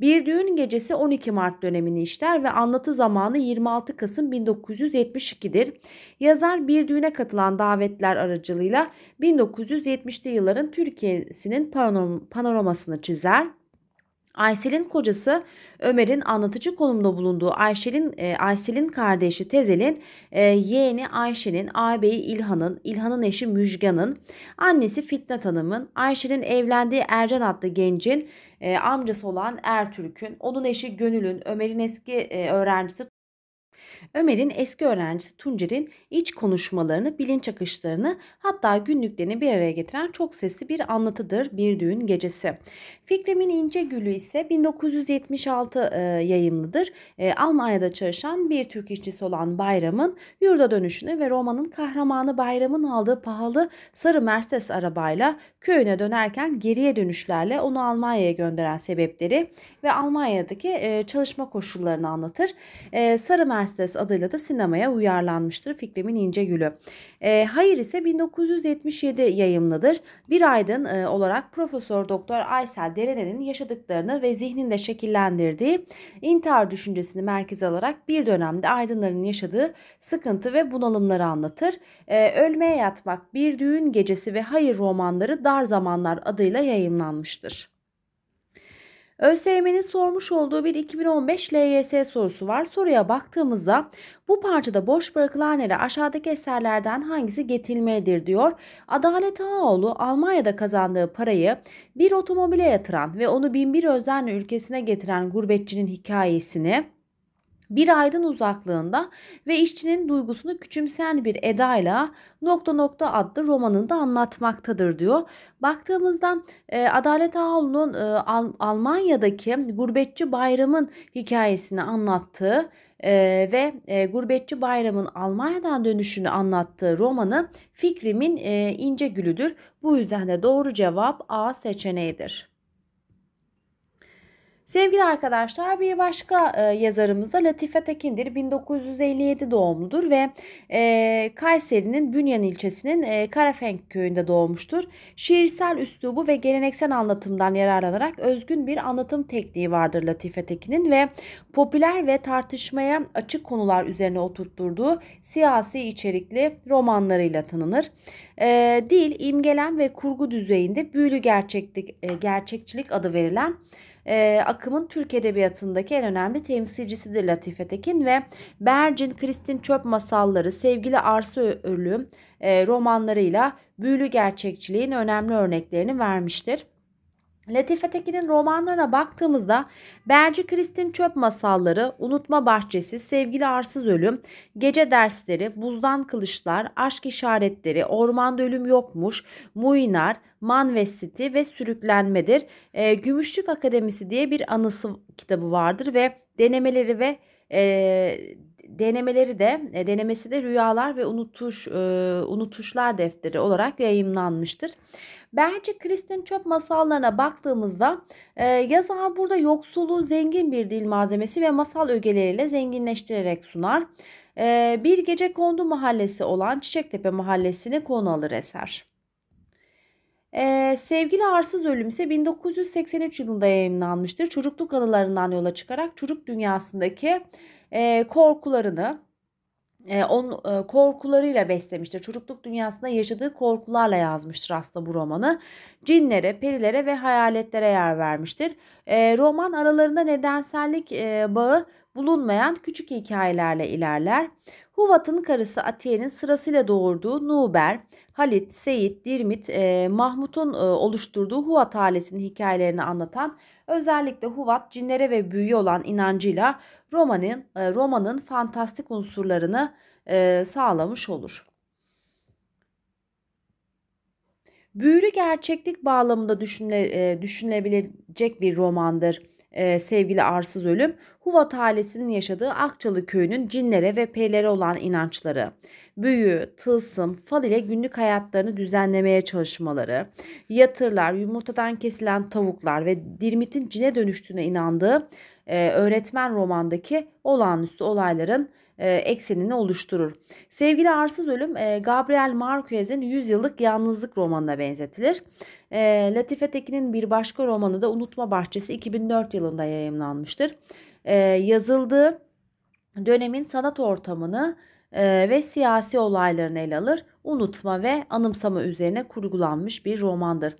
Bir Düğün Gecesi 12 Mart dönemini işler ve anlatı zamanı 26 Kasım 1972'dir. Yazar bir düğüne katılan davetler aracılığıyla 1970'li yılların Türkiye'sinin panoramasını altını çizer. Aysel'in kocası Ömer'in anlatıcı konumda bulunduğu Ayşel'in e, Aysel'in kardeşi Tezel'in e, yeğeni Ayşe'nin, ağabeyi İlhan'ın, İlhan'ın eşi Müjgan'ın, annesi Fitnat Hanım'ın, Ayşe'nin evlendiği Ercan adlı gencin e, amcası olan Ertürk'ün, onun eşi Gönül'ün, Ömer'in eski öğrencisi Ömer'in eski öğrencisi Tuncer'in iç konuşmalarını, bilinç akışlarını hatta günlüklerini bir araya getiren çok sesli bir anlatıdır Bir Düğün Gecesi. Fikrimin İnce Gülü ise 1976 e, yayımlıdır. E, Almanya'da çalışan bir Türk işçisi olan Bayram'ın yurda dönüşünü ve romanın kahramanı Bayram'ın aldığı pahalı sarı Mercedes arabayla köyüne dönerken geriye dönüşlerle onu Almanya'ya gönderen sebepleri ve Almanya'daki e, çalışma koşullarını anlatır. E, sarı Mercedes Paris adıyla da sinemaya uyarlanmıştır Fikrimin İnce Gülü. E, Hayır ise 1977 yayımlıdır. Bir aydın e, olarak Profesör Doktor Aysel Derene'nin yaşadıklarını ve zihninde şekillendirdiği intihar düşüncesini merkeze alarak bir dönemde aydınların yaşadığı sıkıntı ve bunalımları anlatır. E, Ölmeye Yatmak, Bir Düğün Gecesi ve Hayır romanları Dar Zamanlar adıyla yayımlanmıştır. ÖSYM'nin sormuş olduğu bir 2015 LYS sorusu var. Soruya baktığımızda bu parçada boş bırakılan yere aşağıdaki eserlerden hangisi getirilmelidir diyor. Adalet Ağaoğlu Almanya'da kazandığı parayı bir otomobile yatıran ve onu binbir özenle ülkesine getiren gurbetçinin hikayesini bir aydın uzaklığında ve işçinin duygusunu küçümseyen bir edayla nokta nokta adlı romanında anlatmaktadır diyor. Baktığımızda e, Adalet Ağoğlu'nun e, Al- Almanya'daki Gurbetçi Bayram'ın hikayesini anlattığı e, ve e, Gurbetçi Bayram'ın Almanya'dan dönüşünü anlattığı romanı Fikrim'in e, İnce Bu yüzden de doğru cevap A seçeneğidir. Sevgili arkadaşlar bir başka e, yazarımız da Latife Tekin'dir. 1957 doğumludur ve e, Kayseri'nin Bünyan ilçesinin e, Karafenk köyünde doğmuştur. Şiirsel üslubu ve geleneksel anlatımdan yararlanarak özgün bir anlatım tekniği vardır Latife Tekin'in ve popüler ve tartışmaya açık konular üzerine oturtturduğu siyasi içerikli romanlarıyla tanınır. E, dil, imgelem ve kurgu düzeyinde büyülü gerçeklik, e, gerçekçilik adı verilen e, akımın Türk edebiyatındaki en önemli temsilcisidir Latife Tekin ve Bercin, Kristin Çöp masalları, Sevgili Arsa Ölüm e, romanlarıyla büyülü gerçekçiliğin önemli örneklerini vermiştir. Latife Tekin'in romanlarına baktığımızda Berci Kristin Çöp Masalları, Unutma Bahçesi, Sevgili Arsız Ölüm, Gece Dersleri, Buzdan Kılıçlar, Aşk İşaretleri, Ormanda Ölüm Yokmuş, Muinar, Manves City ve Sürüklenmedir. E, Gümüşlük Akademisi diye bir anısı kitabı vardır ve denemeleri ve e, denemeleri de e, denemesi de Rüyalar ve Unutuş e, Unutuşlar Defteri olarak yayınlanmıştır. Bence Kristin çöp masallarına baktığımızda e, yazar burada yoksulluğu zengin bir dil malzemesi ve masal ögeleriyle zenginleştirerek sunar. E, bir gece kondu mahallesi olan Çiçektepe mahallesini konu alır eser. Ee, Sevgili Arsız Ölüm ise 1983 yılında yayınlanmıştır. Çocukluk anılarından yola çıkarak çocuk dünyasındaki e, korkularını, ee, on e, korkularıyla beslemiştir. Çocukluk dünyasında yaşadığı korkularla yazmıştır aslında bu romanı. Cinlere, perilere ve hayaletlere yer vermiştir. E, roman aralarında nedensellik e, bağı bulunmayan küçük hikayelerle ilerler. Huvat'ın karısı Atiye'nin sırasıyla doğurduğu Nuber, Halit, Seyit, Dirmit, e, Mahmut'un e, oluşturduğu Huvat ailesinin hikayelerini anlatan özellikle Huvat cinlere ve büyüye olan inancıyla romanın e, romanın fantastik unsurlarını e, sağlamış olur. Büyülü gerçeklik bağlamında düşünüle, e, düşünülebilecek bir romandır e, sevgili arsız ölüm Huvat ailesinin yaşadığı Akçalı köyünün cinlere ve perilere olan inançları, büyü, tılsım, fal ile günlük hayatlarını düzenlemeye çalışmaları, yatırlar, yumurtadan kesilen tavuklar ve dirmitin cine dönüştüğüne inandığı e, öğretmen romandaki olağanüstü olayların e, eksenini oluşturur. Sevgili Arsız Ölüm e, Gabriel Marquez'in 100 yıllık yalnızlık romanına benzetilir. E, Latife Tekin'in bir başka romanı da Unutma Bahçesi 2004 yılında yayımlanmıştır. E, yazıldığı dönemin sanat ortamını ve siyasi olaylarını ele alır. Unutma ve anımsama üzerine kurgulanmış bir romandır.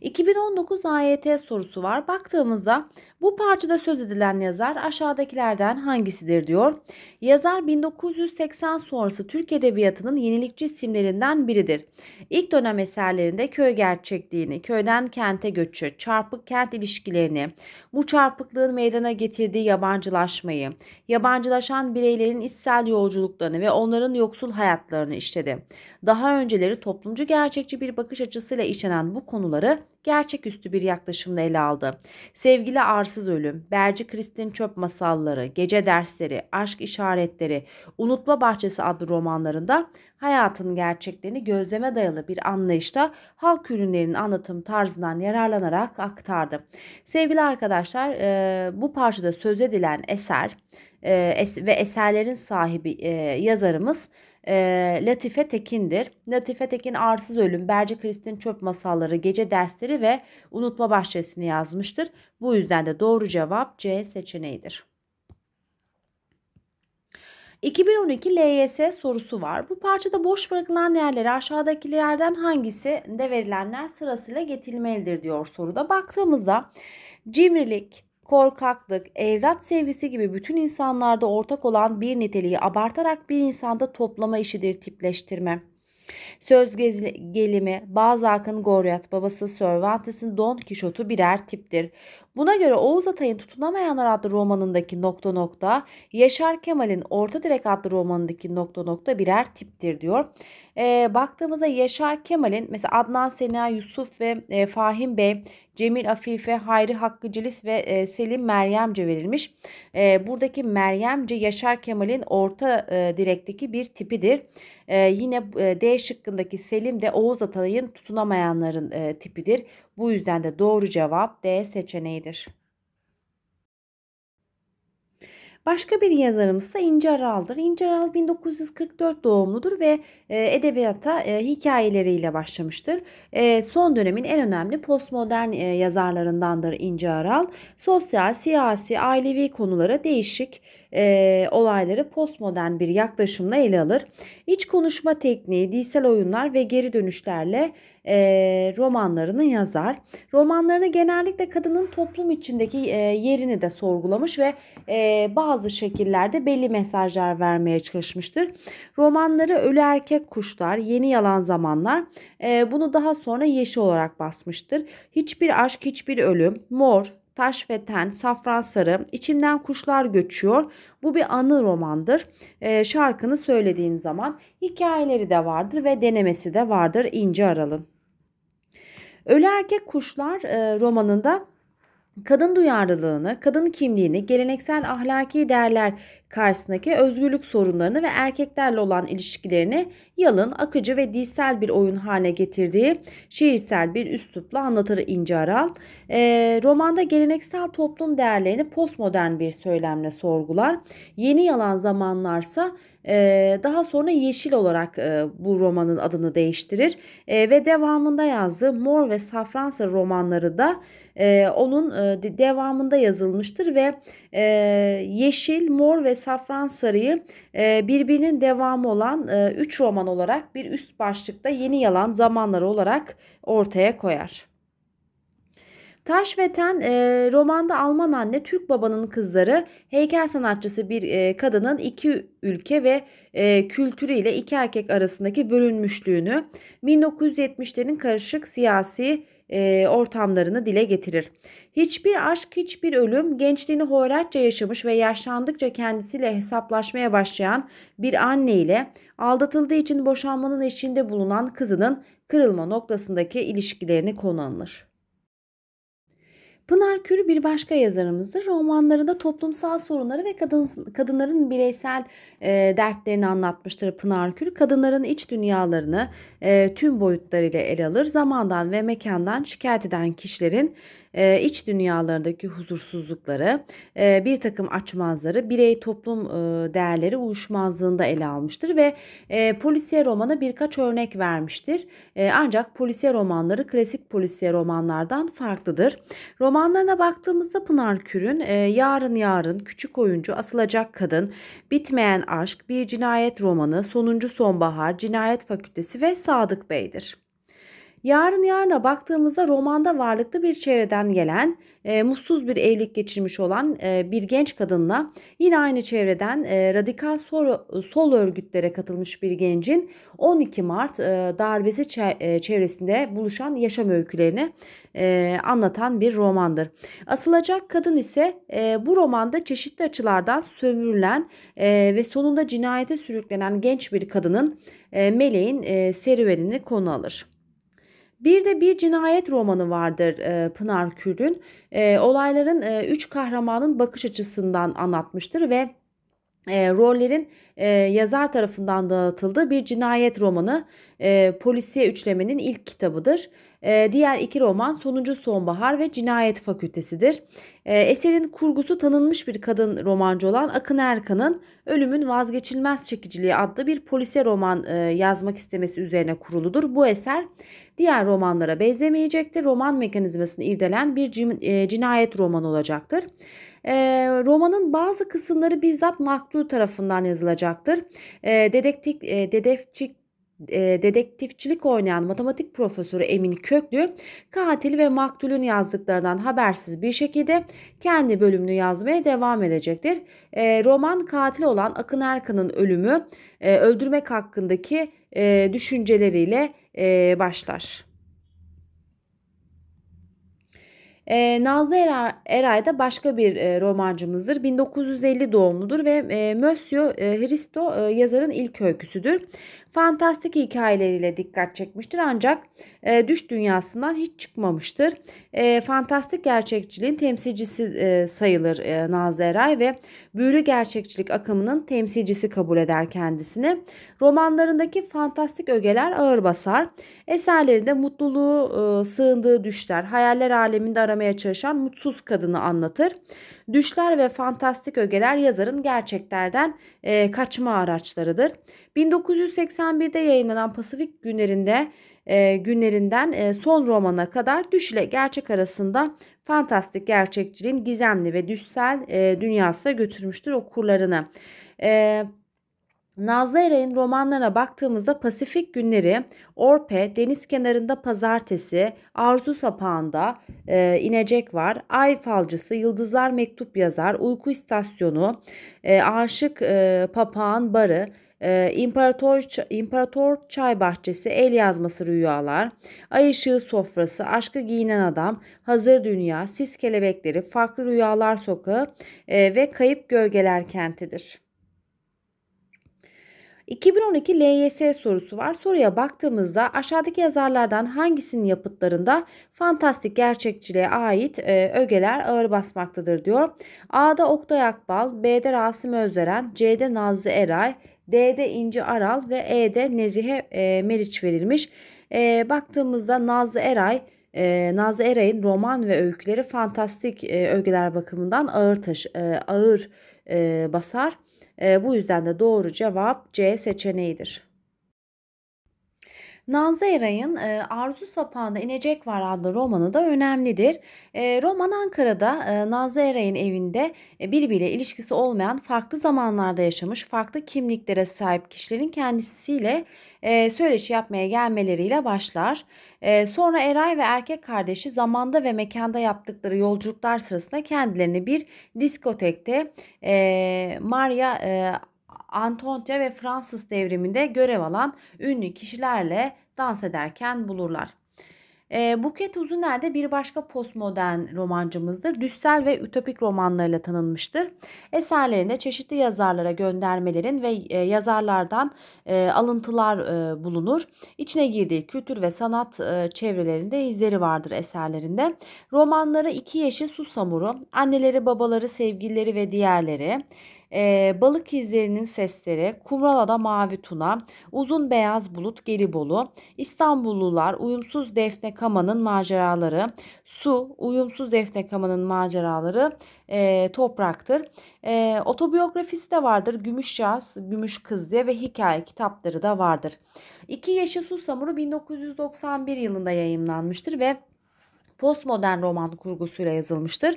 2019 AYT sorusu var. Baktığımızda bu parçada söz edilen yazar aşağıdakilerden hangisidir diyor. Yazar 1980 sonrası Türk Edebiyatı'nın yenilikçi isimlerinden biridir. İlk dönem eserlerinde köy gerçekliğini, köyden kente göçü, çarpık kent ilişkilerini, bu çarpıklığın meydana getirdiği yabancılaşmayı, yabancılaşan bireylerin içsel yolculuklarını ve onların yoksul hayatlarını işledi. Daha önceleri toplumcu gerçekçi bir bakış açısıyla işlenen bu konuları gerçeküstü bir yaklaşımla ele aldı. Sevgili Arsız Ölüm, Berci Kristin Çöp Masalları, Gece Dersleri, Aşk İşareti, işaretleri, Unutma Bahçesi adlı romanlarında hayatın gerçeklerini gözleme dayalı bir anlayışta halk ürünlerinin anlatım tarzından yararlanarak aktardı. Sevgili arkadaşlar e, bu parçada söz edilen eser e, ve eserlerin sahibi e, yazarımız Latife Tekin'dir. Latife Tekin Arsız Ölüm, Berce Kristin Çöp Masalları, Gece Dersleri ve Unutma Bahçesi'ni yazmıştır. Bu yüzden de doğru cevap C seçeneğidir. 2012 LYS sorusu var. Bu parçada boş bırakılan değerleri aşağıdakilerden de verilenler sırasıyla getirilmelidir diyor soruda. Baktığımızda cimrilik, korkaklık, evlat sevgisi gibi bütün insanlarda ortak olan bir niteliği abartarak bir insanda toplama işidir tipleştirme. Söz gelimi bazı akın Goryat babası Cervantes'in Don Kişot'u birer tiptir. Buna göre Oğuz Atay'ın Tutunamayanlar adlı romanındaki nokta nokta Yaşar Kemal'in Orta Direk adlı romanındaki nokta nokta birer tiptir diyor. E, baktığımızda Yaşar Kemal'in mesela Adnan Sena Yusuf ve e, Fahim Bey, Cemil Afife, Hayri Hakkı Cilis ve e, Selim Meryemce verilmiş. E, buradaki Meryemce Yaşar Kemal'in orta e, direkteki bir tipidir. E, yine e, D şıkkındaki Selim de Oğuz Atalay'ın tutunamayanların e, tipidir. Bu yüzden de doğru cevap D seçeneğidir. Başka bir yazarımız ise İnce Aral'dır. İnce Aral 1944 doğumludur ve e, edebiyata e, hikayeleriyle başlamıştır. E, son dönemin en önemli postmodern yazarlarındandır İnce Aral. Sosyal, siyasi, ailevi konulara değişik e, olayları postmodern bir yaklaşımla ele alır. İç konuşma tekniği, dilsel oyunlar ve geri dönüşlerle e, romanlarını yazar. Romanlarını genellikle kadının toplum içindeki e, yerini de sorgulamış ve e, bazı şekillerde belli mesajlar vermeye çalışmıştır. Romanları Ölü Erkek Kuşlar, Yeni Yalan Zamanlar e, bunu daha sonra Yeşil olarak basmıştır. Hiçbir Aşk Hiçbir Ölüm, Mor, taş ve safran sarı, içimden kuşlar göçüyor. Bu bir anı romandır. E, şarkını söylediğin zaman hikayeleri de vardır ve denemesi de vardır İnce Aral'ın. Ölü Erkek Kuşlar e, romanında Kadın duyarlılığını, kadın kimliğini, geleneksel ahlaki değerler karşısındaki özgürlük sorunlarını ve erkeklerle olan ilişkilerini yalın, akıcı ve dilsel bir oyun hale getirdiği şiirsel bir üslupla anlatır İnce Aral. E, romanda geleneksel toplum değerlerini postmodern bir söylemle sorgular. Yeni yalan zamanlarsa e, daha sonra Yeşil olarak e, bu romanın adını değiştirir e, ve devamında yazdığı Mor ve Safransa romanları da onun devamında yazılmıştır ve e, yeşil, mor ve safran sarıyı e, birbirinin devamı olan 3 e, roman olarak bir üst başlıkta yeni yalan zamanları olarak ortaya koyar. Taş ve Ten e, romanda Alman anne Türk babanın kızları heykel sanatçısı bir e, kadının iki ülke ve e, kültürüyle iki erkek arasındaki bölünmüşlüğünü 1970'lerin karışık siyasi e, ortamlarını dile getirir. Hiçbir aşk, hiçbir ölüm gençliğini hoyratça yaşamış ve yaşlandıkça kendisiyle hesaplaşmaya başlayan bir anne ile aldatıldığı için boşanmanın eşiğinde bulunan kızının kırılma noktasındaki ilişkilerini konu alınır. Pınar Kür bir başka yazarımızdır. Romanlarında toplumsal sorunları ve kadın, kadınların bireysel e, dertlerini anlatmıştır Pınar Kür Kadınların iç dünyalarını e, tüm boyutlarıyla ele alır. Zamandan ve mekandan şikayet eden kişilerin e, iç dünyalarındaki huzursuzlukları, e, bir takım açmazları, birey toplum e, değerleri uyuşmazlığında ele almıştır ve e, polisiye romanı birkaç örnek vermiştir. E, ancak polisiye romanları klasik polisiye romanlardan farklıdır. Romanlarına baktığımızda Pınar Kür'ün e, Yarın Yarın, Küçük Oyuncu, Asılacak Kadın, Bitmeyen Aşk, Bir Cinayet Romanı, Sonuncu Sonbahar, Cinayet Fakültesi ve Sadık Bey'dir. Yarın yarına baktığımızda romanda varlıklı bir çevreden gelen e, mutsuz bir evlilik geçirmiş olan e, bir genç kadınla yine aynı çevreden e, radikal sol, e, sol örgütlere katılmış bir gencin 12 Mart e, darbesi e, çevresinde buluşan yaşam öykülerini e, anlatan bir romandır. Asılacak Kadın ise e, bu romanda çeşitli açılardan sömürülen e, ve sonunda cinayete sürüklenen genç bir kadının e, meleğin e, serüvenini konu alır. Bir de bir cinayet romanı vardır e, Pınar Kür'ün. E, olayların e, üç kahramanın bakış açısından anlatmıştır ve e, rollerin e, yazar tarafından dağıtıldığı bir cinayet romanı e, polisiye üçlemenin ilk kitabıdır. E, diğer iki roman Sonuncu Sonbahar ve Cinayet Fakültesidir. E, eserin kurgusu tanınmış bir kadın romancı olan Akın Erkan'ın Ölümün Vazgeçilmez Çekiciliği adlı bir polisiye roman e, yazmak istemesi üzerine kuruludur. Bu eser diğer romanlara benzemeyecektir. Roman mekanizmasını irdelen bir e, cinayet romanı olacaktır. E, romanın bazı kısımları bizzat maktul tarafından yazılacaktır. E, dedektik, e, dedektif dedektifçilik oynayan matematik profesörü Emin Köklü katil ve maktulün yazdıklarından habersiz bir şekilde kendi bölümünü yazmaya devam edecektir. E, roman katil olan Akın Erkan'ın ölümü e, öldürmek hakkındaki e, düşünceleriyle e, başlar. E, Nazlı Eray da başka bir e, romancımızdır. 1950 doğumludur ve e, Monsieur Hristo e, yazarın ilk öyküsüdür fantastik hikayeleriyle dikkat çekmiştir ancak e, düş dünyasından hiç çıkmamıştır. E, fantastik gerçekçiliğin temsilcisi e, sayılır e, Nazlı Eray ve büyülü gerçekçilik akımının temsilcisi kabul eder kendisini. Romanlarındaki fantastik ögeler ağır basar. Eserlerinde mutluluğu e, sığındığı düşler, hayaller aleminde aramaya çalışan mutsuz kadını anlatır. Düşler ve fantastik ögeler yazarın gerçeklerden e, kaçma araçlarıdır. 1981'de yayınlanan Pasifik günlerinde e, günlerinden e, son romana kadar düş ile gerçek arasında fantastik gerçekçiliğin gizemli ve düşsel e, dünyasına götürmüştür okurlarını. E, Nazlı Eray'ın romanlarına baktığımızda Pasifik Günleri, Orpe, Deniz Kenarında Pazartesi, Arzu Sapağında e, inecek var. Ay Falcısı, Yıldızlar Mektup Yazar, Uyku İstasyonu, e, Aşık e, Papağan Barı, e, İmparator, İmparator Çay Bahçesi, El Yazması Rüyalar, Ay Işığı Sofrası, Aşkı Giyinen Adam, Hazır Dünya, Sis Kelebekleri, Farklı Rüyalar Sokağı e, ve Kayıp Gölgeler Kenti'dir. 2012 LYS sorusu var. Soruya baktığımızda aşağıdaki yazarlardan hangisinin yapıtlarında fantastik gerçekçiliğe ait e, ögeler ağır basmaktadır diyor. A'da Oktay Akbal, B'de Rasim Özderen, C'de Nazlı Eray, D'de İnci Aral ve E'de Nezihe e, Meriç verilmiş. E, baktığımızda Nazlı Eray, e, Nazlı Eray'ın roman ve öyküleri fantastik e, ögeler bakımından ağır taş, e, ağır e, basar. E, bu yüzden de doğru cevap C seçeneğidir. Nazlı Eray'ın e, Arzu Sapağı'nda İnecek Var adlı romanı da önemlidir. E, roman Ankara'da e, Nazlı Eray'ın evinde e, birbiriyle ilişkisi olmayan farklı zamanlarda yaşamış farklı kimliklere sahip kişilerin kendisiyle e, söyleşi yapmaya gelmeleriyle başlar. E, sonra Eray ve erkek kardeşi zamanda ve mekanda yaptıkları yolculuklar sırasında kendilerini bir diskotekte Maria Antontia ve Fransız devriminde görev alan ünlü kişilerle dans ederken bulurlar. E, Buket Uzuner de bir başka postmodern romancımızdır. Düssel ve ütopik romanlarıyla tanınmıştır. Eserlerinde çeşitli yazarlara göndermelerin ve e, yazarlardan e, alıntılar e, bulunur. İçine girdiği kültür ve sanat e, çevrelerinde izleri vardır eserlerinde. Romanları iki Yeşil Susamuru, Anneleri Babaları Sevgilileri ve Diğerleri, e, balık izlerinin sesleri, Kumralada Mavi Tuna, Uzun Beyaz Bulut Gelibolu, İstanbullular, Uyumsuz Defne Kama'nın maceraları, Su, Uyumsuz Defne Kama'nın maceraları e, topraktır. E, otobiyografisi de vardır. Gümüş Şahs, Gümüş Kız diye ve hikaye kitapları da vardır. İki Yeşil Susamuru 1991 yılında yayınlanmıştır ve postmodern roman kurgusuyla yazılmıştır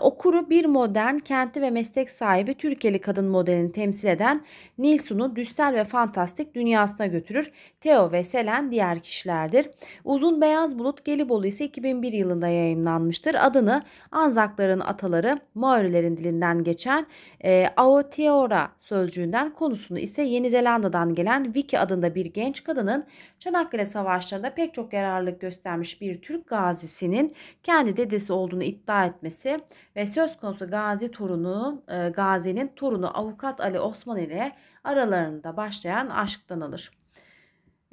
okuru bir modern kenti ve meslek sahibi Türkiye'li kadın modelini temsil eden Nilsun'u düşsel ve fantastik dünyasına götürür. Theo ve Selen diğer kişilerdir. Uzun Beyaz Bulut Gelibolu ise 2001 yılında yayınlanmıştır. Adını Anzakların ataları Maorilerin dilinden geçen e, Aotearoa sözcüğünden konusunu ise Yeni Zelanda'dan gelen Vicky adında bir genç kadının Çanakkale Savaşları'nda pek çok yararlılık göstermiş bir Türk gazisinin kendi dedesi olduğunu iddia etmesi ve söz konusu Gazi torunu e, Gazi'nin torunu avukat Ali Osman ile aralarında başlayan aşktan alır.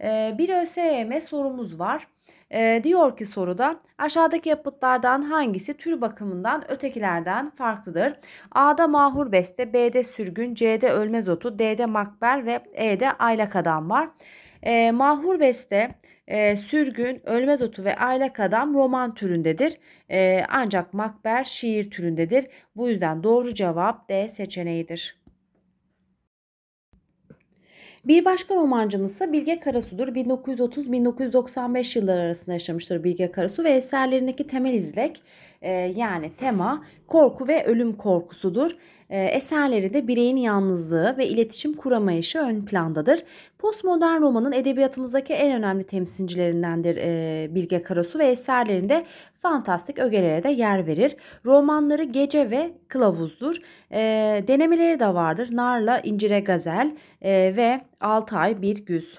E, bir ÖSYM sorumuz var. E, diyor ki soruda aşağıdaki yapıtlardan hangisi tür bakımından ötekilerden farklıdır? A'da mahur beste, B'de sürgün, C'de ölmez otu, D'de makber ve E'de aylak adam var. E, mahur beste e, Sürgün, Ölmez Otu ve Aylak Adam roman türündedir. E, ancak Makber şiir türündedir. Bu yüzden doğru cevap D seçeneğidir. Bir başka romancımız ise Bilge Karasu'dur. 1930-1995 yılları arasında yaşamıştır Bilge Karasu ve eserlerindeki temel izlek e, yani tema korku ve ölüm korkusudur. E, eserleri de bireyin yalnızlığı ve iletişim kuramayışı ön plandadır. Postmodern romanın edebiyatımızdaki en önemli temsilcilerindendir e, Bilge Karasu ve eserlerinde fantastik ögelere de yer verir. Romanları Gece ve Kılavuzdur. E, denemeleri de vardır. Narla İncire Gazel e, ve Altay Bir Güz.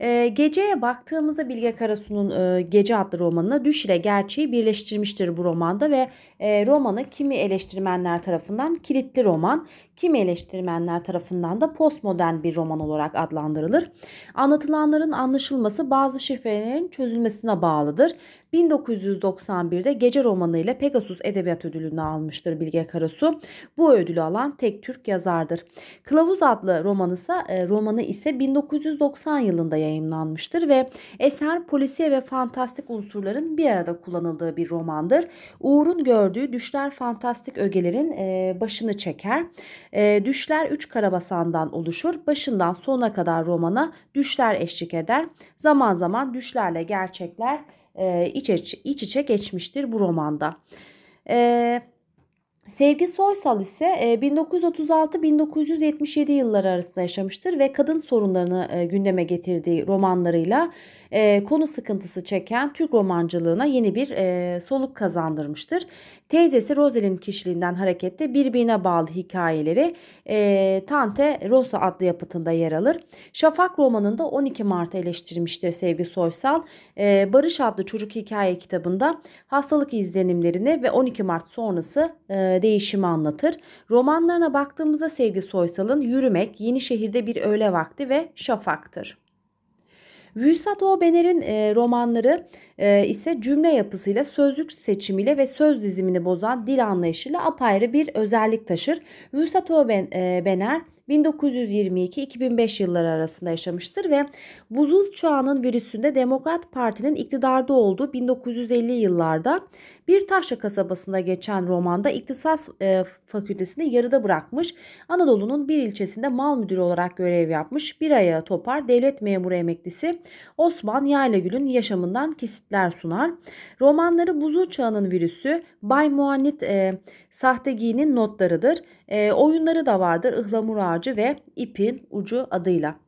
E, Gece'ye baktığımızda Bilge Karasu'nun e, Gece adlı romanına düş ile gerçeği birleştirmiştir bu romanda ve e, romanı kimi eleştirmenler tarafından kilitli roman, kimi eleştirmenler tarafından da postmodern bir roman olarak adlandırılır. Anlatılanların anlaşılması bazı şifrelerin çözülmesine bağlıdır. 1991'de Gece romanı ile Pegasus Edebiyat Ödülünü almıştır Bilge Karasu. Bu ödülü alan tek Türk yazardır. Kılavuz adlı romanı ise, romanı ise 1990 yılında yayımlanmıştır ve eser polisiye ve fantastik unsurların bir arada kullanıldığı bir romandır. Uğur'un gördüğü düşler fantastik ögelerin e, başını çeker. E, düşler 3 karabasandan oluşur. Başından sona kadar romana düşler eşlik eder. Zaman zaman düşlerle gerçekler e, iç, iç içe geçmiştir bu romanda. Evet. Sevgi Soysal ise 1936-1977 e, yılları arasında yaşamıştır ve kadın sorunlarını e, gündeme getirdiği romanlarıyla e, konu sıkıntısı çeken Türk romancılığına yeni bir soluk kazandırmıştır. Teyzesi Rosalind kişiliğinden hareketle birbirine bağlı hikayeleri Tante Rosa adlı yapıtında yer alır. Şafak romanında 12 Mart'ı eleştirmiştir Sevgi Soysal. Barış adlı çocuk hikaye kitabında hastalık izlenimlerini ve 12 Mart sonrası e, değişimi anlatır. Romanlarına baktığımızda Sevgi Soysal'ın Yürümek, yeni şehirde Bir Öğle Vakti ve Şafak'tır. Vüsat O. Bener'in e, romanları e, ise cümle yapısıyla, sözcük seçimiyle ve söz dizimini bozan dil anlayışıyla apayrı bir özellik taşır. Vüsat O. Ben, e, Bener 1922-2005 yılları arasında yaşamıştır ve buzul çağının virüsünde Demokrat Parti'nin iktidarda olduğu 1950 yıllarda bir taşra kasabasında geçen romanda iktisat e, fakültesini yarıda bırakmış, Anadolu'nun bir ilçesinde mal müdürü olarak görev yapmış, bir ayağı topar devlet memuru emeklisi Osman Yaylagül'ün yaşamından kesitler sunar. Romanları Buzur Çağı'nın virüsü, Bay Muannit e, Sahtegi'nin notlarıdır. E, oyunları da vardır Ihlamur Ağacı ve İpin Ucu adıyla.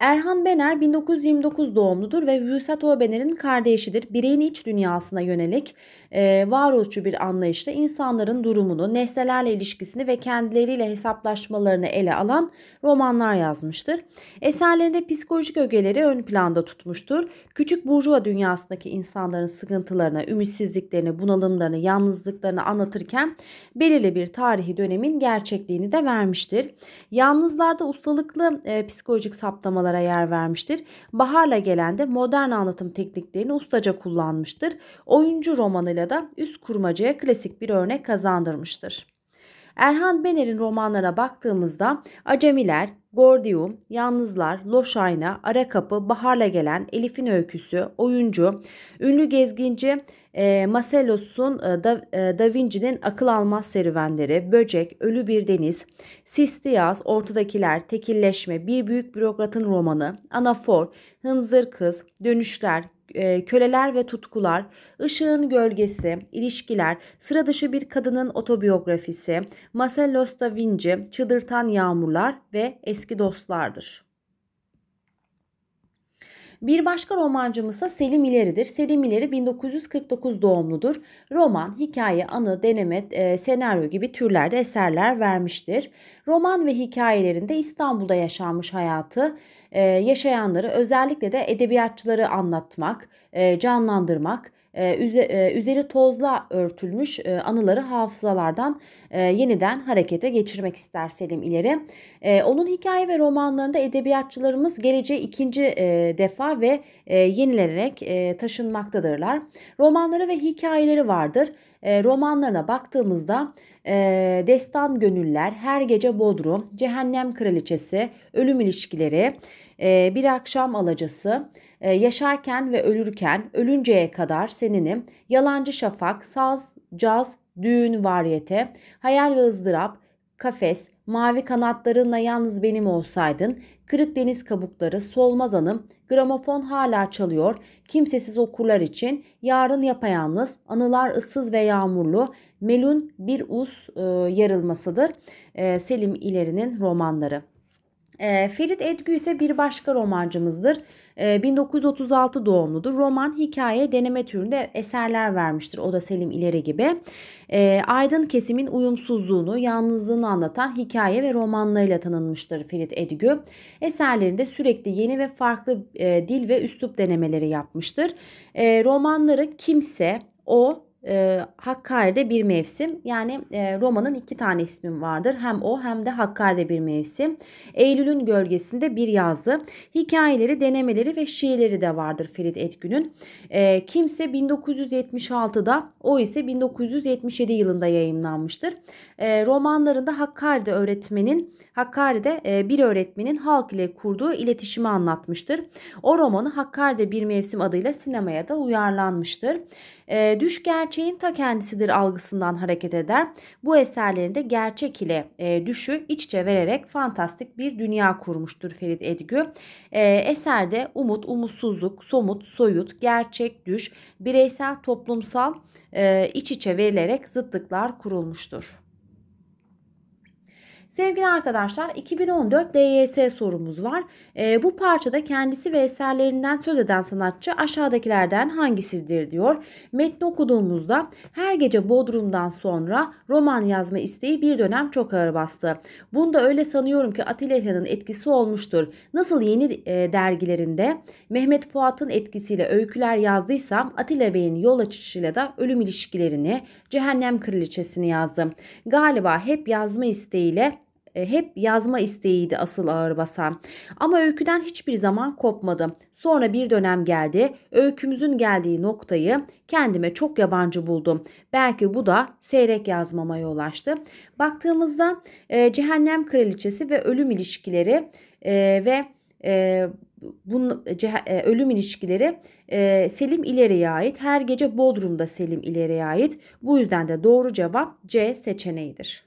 Erhan Bener 1929 doğumludur ve Vüsat Bener'in kardeşidir. Bireyin iç dünyasına yönelik e, varoluşçu bir anlayışla insanların durumunu, nesnelerle ilişkisini ve kendileriyle hesaplaşmalarını ele alan romanlar yazmıştır. Eserlerinde psikolojik ögeleri ön planda tutmuştur. Küçük burjuva dünyasındaki insanların sıkıntılarına, ümitsizliklerini, bunalımlarını, yalnızlıklarını anlatırken belirli bir tarihi dönemin gerçekliğini de vermiştir. Yalnızlarda ustalıklı e, psikolojik saptamalar çalışmalara yer vermiştir. Bahar'la gelen de modern anlatım tekniklerini ustaca kullanmıştır. Oyuncu romanıyla da üst kurmacaya klasik bir örnek kazandırmıştır. Erhan Bener'in romanlara baktığımızda Acemiler, Gordium, Yalnızlar, Loşayna, Ara Kapı, Bahar'la Gelen, Elif'in Öyküsü, Oyuncu, Ünlü Gezginci, e, ee, Marcellus'un e, da, e, da Vinci'nin akıl almaz serüvenleri, böcek, ölü bir deniz, sisli yaz, ortadakiler, tekilleşme, bir büyük bürokratın romanı, anafor, hınzır kız, dönüşler, e, köleler ve tutkular, ışığın gölgesi, ilişkiler, sıra dışı bir kadının otobiyografisi, Marcello da Vinci, çıldırtan yağmurlar ve eski dostlardır. Bir başka romancımızsa Selim İleri'dir. Selim İleri 1949 doğumludur. Roman, hikaye, anı, deneme, e, senaryo gibi türlerde eserler vermiştir. Roman ve hikayelerinde İstanbul'da yaşanmış hayatı, e, yaşayanları özellikle de edebiyatçıları anlatmak, e, canlandırmak, e, e, üzeri tozla örtülmüş e, anıları hafızalardan yeniden harekete geçirmek ister Selim ileri. Onun hikaye ve romanlarında edebiyatçılarımız geleceğe ikinci defa ve yenilenerek taşınmaktadırlar. Romanları ve hikayeleri vardır. Romanlarına baktığımızda Destan Gönüller, Her Gece Bodrum, Cehennem Kraliçesi, Ölüm İlişkileri, Bir Akşam Alacası, ee, yaşarken ve ölürken ölünceye kadar senini Yalancı Şafak, Saz, Caz, Düğün, Variyete, Hayal ve ızdırap, Kafes, Mavi Kanatlarınla Yalnız Benim Olsaydın, Kırık Deniz Kabukları, Solmaz anım, Gramofon Hala Çalıyor, Kimsesiz Okurlar için, Yarın Yapayalnız, Anılar ıssız ve Yağmurlu, Melun Bir Uz e, Yarılmasıdır e, Selim İleri'nin romanları. E, Ferit Edgü ise bir başka romancımızdır. E, ee, 1936 doğumludur. Roman, hikaye, deneme türünde eserler vermiştir. O da Selim İleri gibi. E, aydın kesimin uyumsuzluğunu, yalnızlığını anlatan hikaye ve romanlarıyla tanınmıştır Ferit Edgü. Eserlerinde sürekli yeni ve farklı e, dil ve üslup denemeleri yapmıştır. E, romanları Kimse, O, e, Hakkari'de bir mevsim. Yani e, romanın iki tane ismi vardır. Hem o hem de Hakkari'de bir mevsim. Eylül'ün gölgesinde bir yazdı. Hikayeleri, denemeleri ve şiirleri de vardır Ferit Etgün'ün. E, ee, kimse 1976'da, o ise 1977 yılında yayımlanmıştır. E, ee, romanlarında Hakkari'de öğretmenin, Hakkari'de e, bir öğretmenin halk ile kurduğu iletişimi anlatmıştır. O romanı Hakkari'de bir mevsim adıyla sinemaya da uyarlanmıştır e, düş gerçeğin ta kendisidir algısından hareket eder. Bu eserlerinde gerçek ile e, düşü iç içe vererek fantastik bir dünya kurmuştur Ferit Edgü. E, eserde umut, umutsuzluk, somut, soyut, gerçek, düş, bireysel, toplumsal e, iç içe verilerek zıtlıklar kurulmuştur. Sevgili arkadaşlar 2014 DYS sorumuz var. E, bu parçada kendisi ve eserlerinden söz eden sanatçı aşağıdakilerden hangisidir diyor. Metni okuduğumuzda her gece Bodrum'dan sonra roman yazma isteği bir dönem çok ağır bastı. Bunda öyle sanıyorum ki Atilla İlhan'ın etkisi olmuştur. Nasıl yeni e, dergilerinde Mehmet Fuat'ın etkisiyle öyküler yazdıysam Atilla Bey'in yol açışıyla da ölüm ilişkilerini, cehennem kraliçesini yazdım. Galiba hep yazma isteğiyle e, hep yazma isteğiydi asıl ağır basan Ama öyküden hiçbir zaman kopmadım. Sonra bir dönem geldi. Öykümüzün geldiği noktayı kendime çok yabancı buldum. Belki bu da seyrek yazmama yol açtı. Baktığımızda e, Cehennem Kraliçesi ve ölüm ilişkileri e, ve e, bunun e, ölüm ilişkileri e, Selim İleri'ye ait. Her gece Bodrum'da Selim İleri'ye ait. Bu yüzden de doğru cevap C seçeneğidir.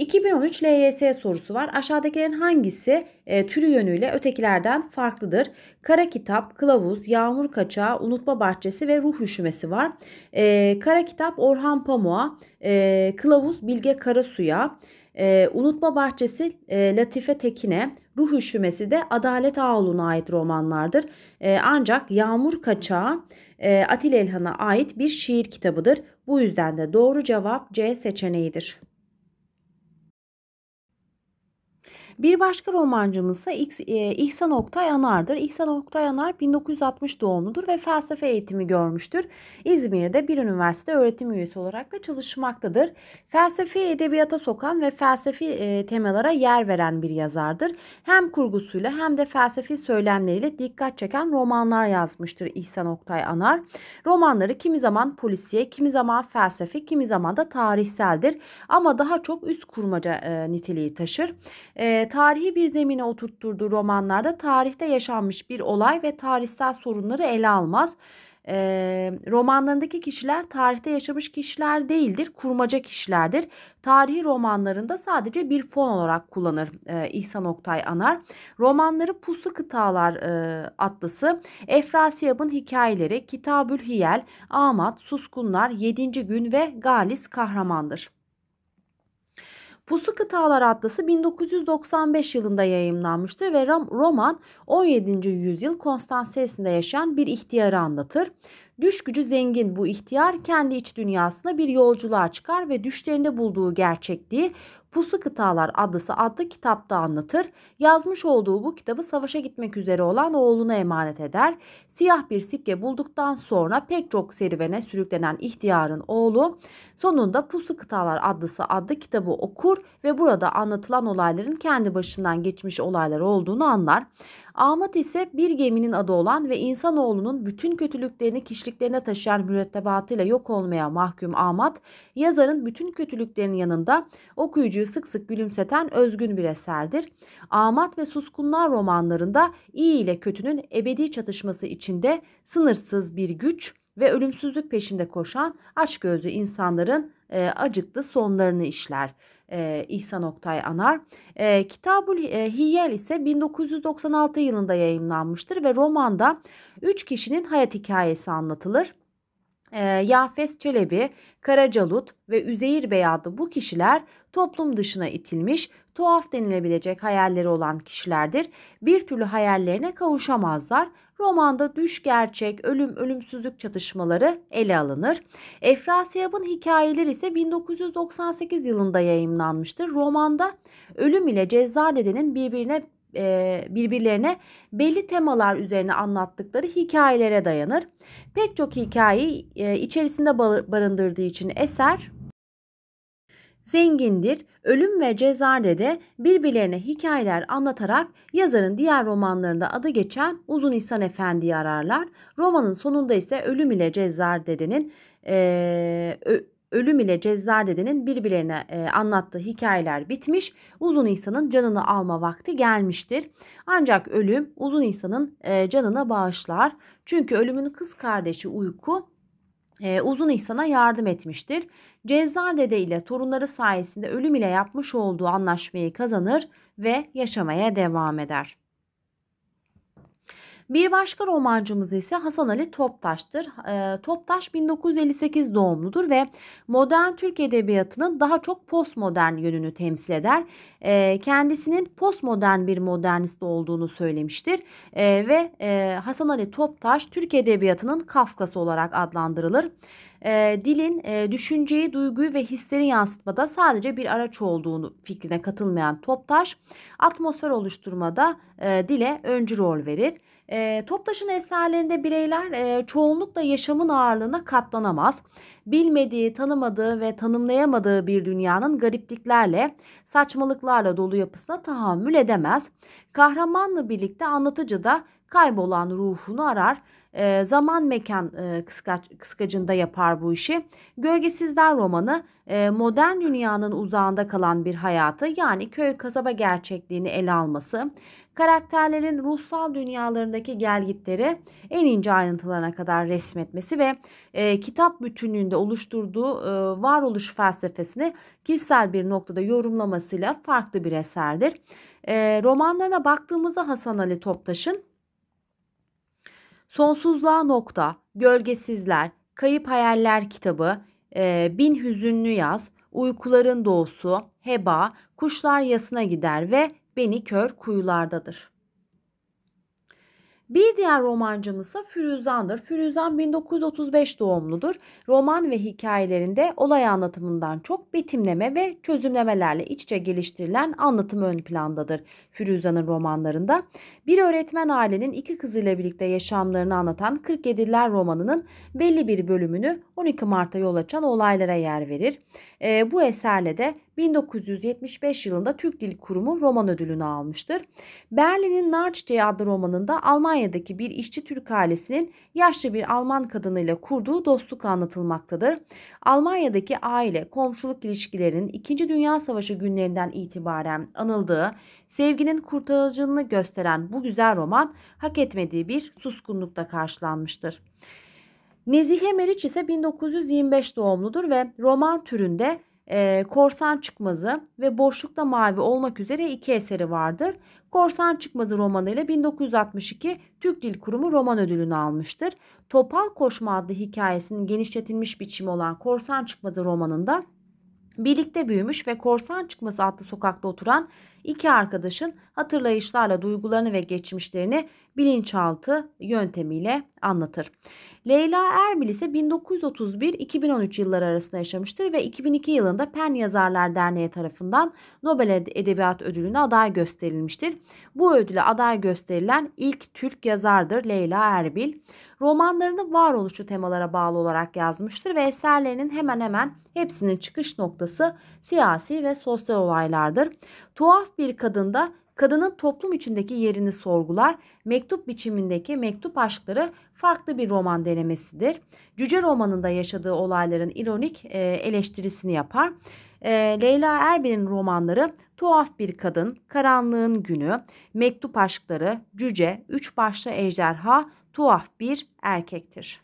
2013 LYS sorusu var. Aşağıdakilerin hangisi e, türü yönüyle ötekilerden farklıdır? Kara kitap, kılavuz, yağmur kaçağı, unutma bahçesi ve ruh üşümesi var. E, kara kitap Orhan Pamuk'a, e, kılavuz Bilge Karasu'ya, e, unutma bahçesi e, Latife Tekin'e, ruh üşümesi de Adalet Ağoğlu'na ait romanlardır. E, ancak yağmur kaçağı e, Atilla İlhan'a ait bir şiir kitabıdır. Bu yüzden de doğru cevap C seçeneğidir. Bir başka romancımız ise e, İhsan Oktay Anar'dır. İhsan Oktay Anar 1960 doğumludur ve felsefe eğitimi görmüştür. İzmir'de bir üniversite öğretim üyesi olarak da çalışmaktadır. Felsefeyi edebiyata sokan ve felsefi e, temalara yer veren bir yazardır. Hem kurgusuyla hem de felsefi söylemleriyle dikkat çeken romanlar yazmıştır İhsan Oktay Anar. Romanları kimi zaman polisiye, kimi zaman felsefe, kimi zaman da tarihseldir ama daha çok üst kurmaca e, niteliği taşır. E, tarihi bir zemine oturtturduğu romanlarda tarihte yaşanmış bir olay ve tarihsel sorunları ele almaz. E, romanlarındaki kişiler tarihte yaşamış kişiler değildir, kurmaca kişilerdir. Tarihi romanlarında sadece bir fon olarak kullanır e, İhsan Oktay Anar. Romanları Puslu Kıtalar e, Atlısı, Efrasiyab'ın Hikayeleri, Kitabül Hiyel, Amat, Suskunlar, Yedinci Gün ve Galis Kahraman'dır. Pusu Kıtalar Atlası 1995 yılında yayımlanmıştır ve roman 17. yüzyıl Konstantinopolis'te yaşayan bir ihtiyarı anlatır. Düş gücü zengin bu ihtiyar kendi iç dünyasına bir yolculuğa çıkar ve düşlerinde bulduğu gerçekliği Pusu Kıtalar adlısı adlı kitapta anlatır. Yazmış olduğu bu kitabı savaşa gitmek üzere olan oğluna emanet eder. Siyah bir sikke bulduktan sonra pek çok serüvene sürüklenen ihtiyarın oğlu sonunda Pusu Kıtalar adlısı adlı kitabı okur ve burada anlatılan olayların kendi başından geçmiş olaylar olduğunu anlar. Ahmet ise bir geminin adı olan ve insanoğlunun bütün kötülüklerini kişiliklerine taşıyan mürettebatıyla yok olmaya mahkum Ahmet, yazarın bütün kötülüklerinin yanında okuyucuyu sık sık gülümseten özgün bir eserdir. Ahmet ve Suskunlar romanlarında iyi ile kötünün ebedi çatışması içinde sınırsız bir güç ve ölümsüzlük peşinde koşan açgözlü insanların e, acıktı sonlarını işler. E, İhsan Oktay Anar. E, Kitabul e, Hiyel ise 1996 yılında yayınlanmıştır ve romanda 3 kişinin hayat hikayesi anlatılır. E, Yafes Çelebi, Karacalut ve Üzeyir Bey adlı bu kişiler toplum dışına itilmiş, tuhaf denilebilecek hayalleri olan kişilerdir. Bir türlü hayallerine kavuşamazlar. Romanda düş gerçek, ölüm ölümsüzlük çatışmaları ele alınır. Efrasiyab'ın hikayeleri ise 1998 yılında yayımlanmıştır. Romanda ölüm ile Cezzar dedenin birbirine e, birbirlerine belli temalar üzerine anlattıkları hikayelere dayanır. Pek çok hikayeyi e, içerisinde barındırdığı için eser zengindir, ölüm ve cezarde de birbirlerine hikayeler anlatarak yazarın diğer romanlarında adı geçen Uzun İhsan Efendi'yi ararlar. Romanın sonunda ise ölüm ile cezar dedenin e, ölüm ile Cezar dedenin birbirlerine e, anlattığı hikayeler bitmiş. Uzun İhsan'ın canını alma vakti gelmiştir. Ancak ölüm Uzun İhsan'ın e, canına bağışlar. Çünkü ölümün kız kardeşi Uyku e, Uzun İhsan'a yardım etmiştir. Cezzar Dede ile torunları sayesinde ölüm ile yapmış olduğu anlaşmayı kazanır ve yaşamaya devam eder. Bir başka romancımız ise Hasan Ali Toptaş'tır. E, Toptaş 1958 doğumludur ve modern Türk edebiyatının daha çok postmodern yönünü temsil eder. E, kendisinin postmodern bir modernist olduğunu söylemiştir e, ve e, Hasan Ali Toptaş Türk edebiyatının Kafkası olarak adlandırılır e, dilin e, düşünceyi, duyguyu ve hisleri yansıtmada sadece bir araç olduğunu fikrine katılmayan Toptaş, atmosfer oluşturmada e, dile öncü rol verir. E, Toptaş'ın eserlerinde bireyler e, çoğunlukla yaşamın ağırlığına katlanamaz. Bilmediği, tanımadığı ve tanımlayamadığı bir dünyanın garipliklerle, saçmalıklarla dolu yapısına tahammül edemez. Kahramanla birlikte anlatıcı da kaybolan ruhunu arar. E, zaman mekan e, kıskaç, kıskacında yapar bu işi. Gölgesizler romanı e, modern dünyanın uzağında kalan bir hayatı yani köy kasaba gerçekliğini ele alması, karakterlerin ruhsal dünyalarındaki gelgitleri en ince ayrıntılarına kadar resmetmesi ve e, kitap bütünlüğünde oluşturduğu e, varoluş felsefesini kişisel bir noktada yorumlamasıyla farklı bir eserdir. E, romanlarına baktığımızda Hasan Ali Toptaş'ın Sonsuzluğa Nokta, Gölgesizler, Kayıp Hayaller kitabı, e, Bin Hüzünlü Yaz, Uykuların Doğusu, Heba, Kuşlar Yasına Gider ve beni kör kuyulardadır. Bir diğer romancımızsa Firuzan'dır. Firuzan 1935 doğumludur. Roman ve hikayelerinde olay anlatımından çok betimleme ve çözümlemelerle iç içe geliştirilen anlatım ön plandadır. Firuzan'ın romanlarında bir öğretmen ailenin iki kızıyla birlikte yaşamlarını anlatan 47'ler romanının belli bir bölümünü 12 Mart'a yol açan olaylara yer verir. E, bu eserle de 1975 yılında Türk Dil Kurumu roman ödülünü almıştır. Berlin'in Narççe adlı romanında Almanya'daki bir işçi Türk ailesinin yaşlı bir Alman kadınıyla kurduğu dostluk anlatılmaktadır. Almanya'daki aile, komşuluk ilişkilerinin 2. Dünya Savaşı günlerinden itibaren anıldığı, sevginin kurtarıcılığını gösteren bu güzel roman hak etmediği bir suskunlukla karşılanmıştır. Nezihe Meriç ise 1925 doğumludur ve roman türünde e, Korsan Çıkmazı ve Boşlukta Mavi olmak üzere iki eseri vardır. Korsan Çıkmazı romanıyla 1962 Türk Dil Kurumu roman ödülünü almıştır. Topal Koşma adlı hikayesinin genişletilmiş biçimi olan Korsan Çıkmazı romanında birlikte büyümüş ve Korsan Çıkması adlı sokakta oturan iki arkadaşın hatırlayışlarla duygularını ve geçmişlerini bilinçaltı yöntemiyle anlatır. Leyla Erbil ise 1931-2013 yılları arasında yaşamıştır ve 2002 yılında Pen Yazarlar Derneği tarafından Nobel Edebiyat Ödülü'ne aday gösterilmiştir. Bu ödüle aday gösterilen ilk Türk yazardır Leyla Erbil. Romanlarını varoluşçu temalara bağlı olarak yazmıştır ve eserlerinin hemen hemen hepsinin çıkış noktası siyasi ve sosyal olaylardır. Tuhaf bir kadında kadının toplum içindeki yerini sorgular, mektup biçimindeki mektup aşkları farklı bir roman denemesidir. Cüce romanında yaşadığı olayların ironik e, eleştirisini yapar. E, Leyla Erbil'in romanları Tuhaf Bir Kadın, Karanlığın Günü, Mektup Aşkları, Cüce, Üç Başlı Ejderha, Tuhaf Bir Erkektir.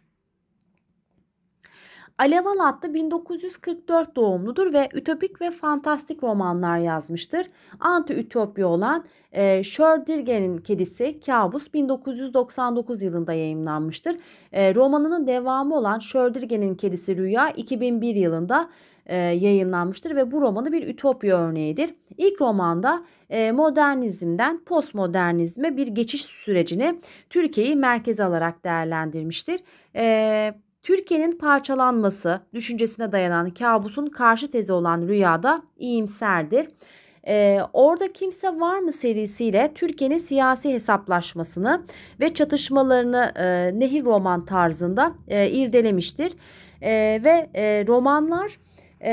Alev Alatlı 1944 doğumludur ve ütopik ve fantastik romanlar yazmıştır. Anti-ütopya olan e, Schrödinger'in kedisi Kabus 1999 yılında yayımlanmıştır. E, romanının devamı olan Schrödinger'in kedisi Rüya 2001 yılında e, yayınlanmıştır ve bu romanı bir ütopya örneğidir. İlk romanda e, modernizmden postmodernizme bir geçiş sürecini Türkiye'yi merkeze alarak değerlendirmiştir. E, Türkiye'nin parçalanması düşüncesine dayanan kabusun karşı tezi olan rüyada iyimserdir. Ee, orada kimse var mı serisiyle Türkiye'nin siyasi hesaplaşmasını ve çatışmalarını e, nehir roman tarzında e, irdelemiştir. E, ve e, romanlar e,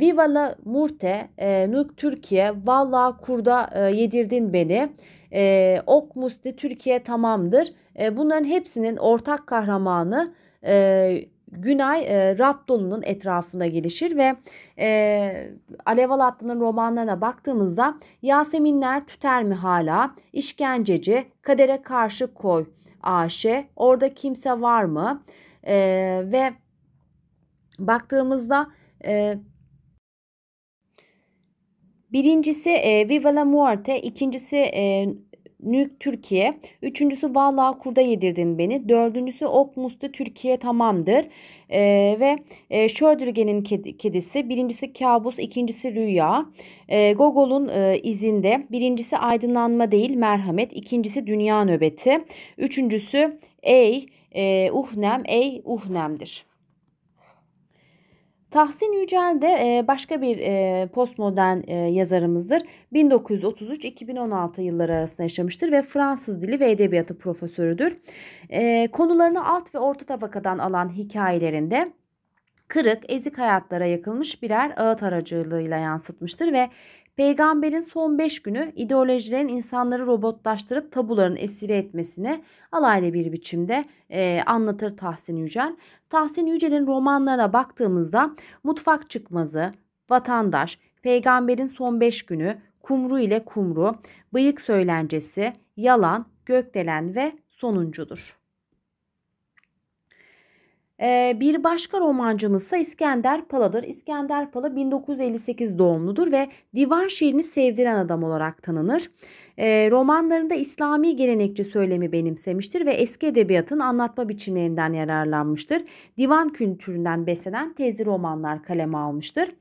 Viva la Murte, e, Nuk Türkiye, Valla Kurda e, Yedirdin Beni, e, Ok Musti Türkiye Tamamdır. E, bunların hepsinin ortak kahramanı e, Günay e, Rabdolu'nun etrafına gelişir ve e, Alev Alatlı'nın romanlarına baktığımızda Yaseminler tüter mi hala, işkenceci, kadere karşı koy, Aşe, orada kimse var mı e, ve baktığımızda e, birincisi e, Viva la Muerte, ikincisi e, Nük Türkiye. Üçüncüsü Vallahi Kurda Yedirdin Beni. Dördüncüsü Ok Musta Türkiye Tamamdır. Ee, ve e, Schrodinger'in kedisi. Birincisi Kabus, ikincisi Rüya. E, Gogol'un e, izinde. Birincisi Aydınlanma değil Merhamet. ikincisi Dünya Nöbeti. Üçüncüsü Ey e, Uhnem, Ey Uhnem'dir. Tahsin Yücel de başka bir postmodern yazarımızdır. 1933-2016 yılları arasında yaşamıştır ve Fransız dili ve edebiyatı profesörüdür. Konularını alt ve orta tabakadan alan hikayelerinde kırık, ezik hayatlara yakılmış birer ağıt aracılığıyla yansıtmıştır ve Peygamberin son 5 günü ideolojilerin insanları robotlaştırıp tabuların esiri etmesini alaylı bir biçimde e, anlatır Tahsin Yücel. Tahsin Yücel'in romanlarına baktığımızda Mutfak Çıkmazı, Vatandaş, Peygamberin Son 5 Günü, Kumru ile Kumru, Bıyık Söylencesi, Yalan, Gökdelen ve Sonuncudur. Bir başka romancımız ise İskender Pala'dır. İskender Pala 1958 doğumludur ve divan şiirini sevdiren adam olarak tanınır. Ee, romanlarında İslami gelenekçi söylemi benimsemiştir ve eski edebiyatın anlatma biçimlerinden yararlanmıştır. Divan kültüründen beslenen tezi romanlar kaleme almıştır.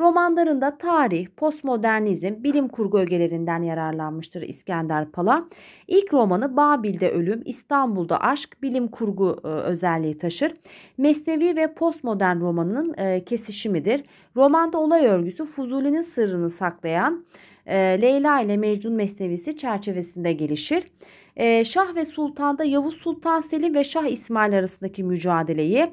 Romanlarında tarih, postmodernizm, bilim kurgu ögelerinden yararlanmıştır İskender Pala. İlk romanı Babil'de Ölüm, İstanbul'da Aşk, bilim kurgu e, özelliği taşır. Mesnevi ve postmodern romanının e, kesişimidir. Romanda olay örgüsü Fuzuli'nin sırrını saklayan, e, Leyla ile Mecnun Mesnevisi çerçevesinde gelişir. E, Şah ve Sultan'da Yavuz Sultan Selim ve Şah İsmail arasındaki mücadeleyi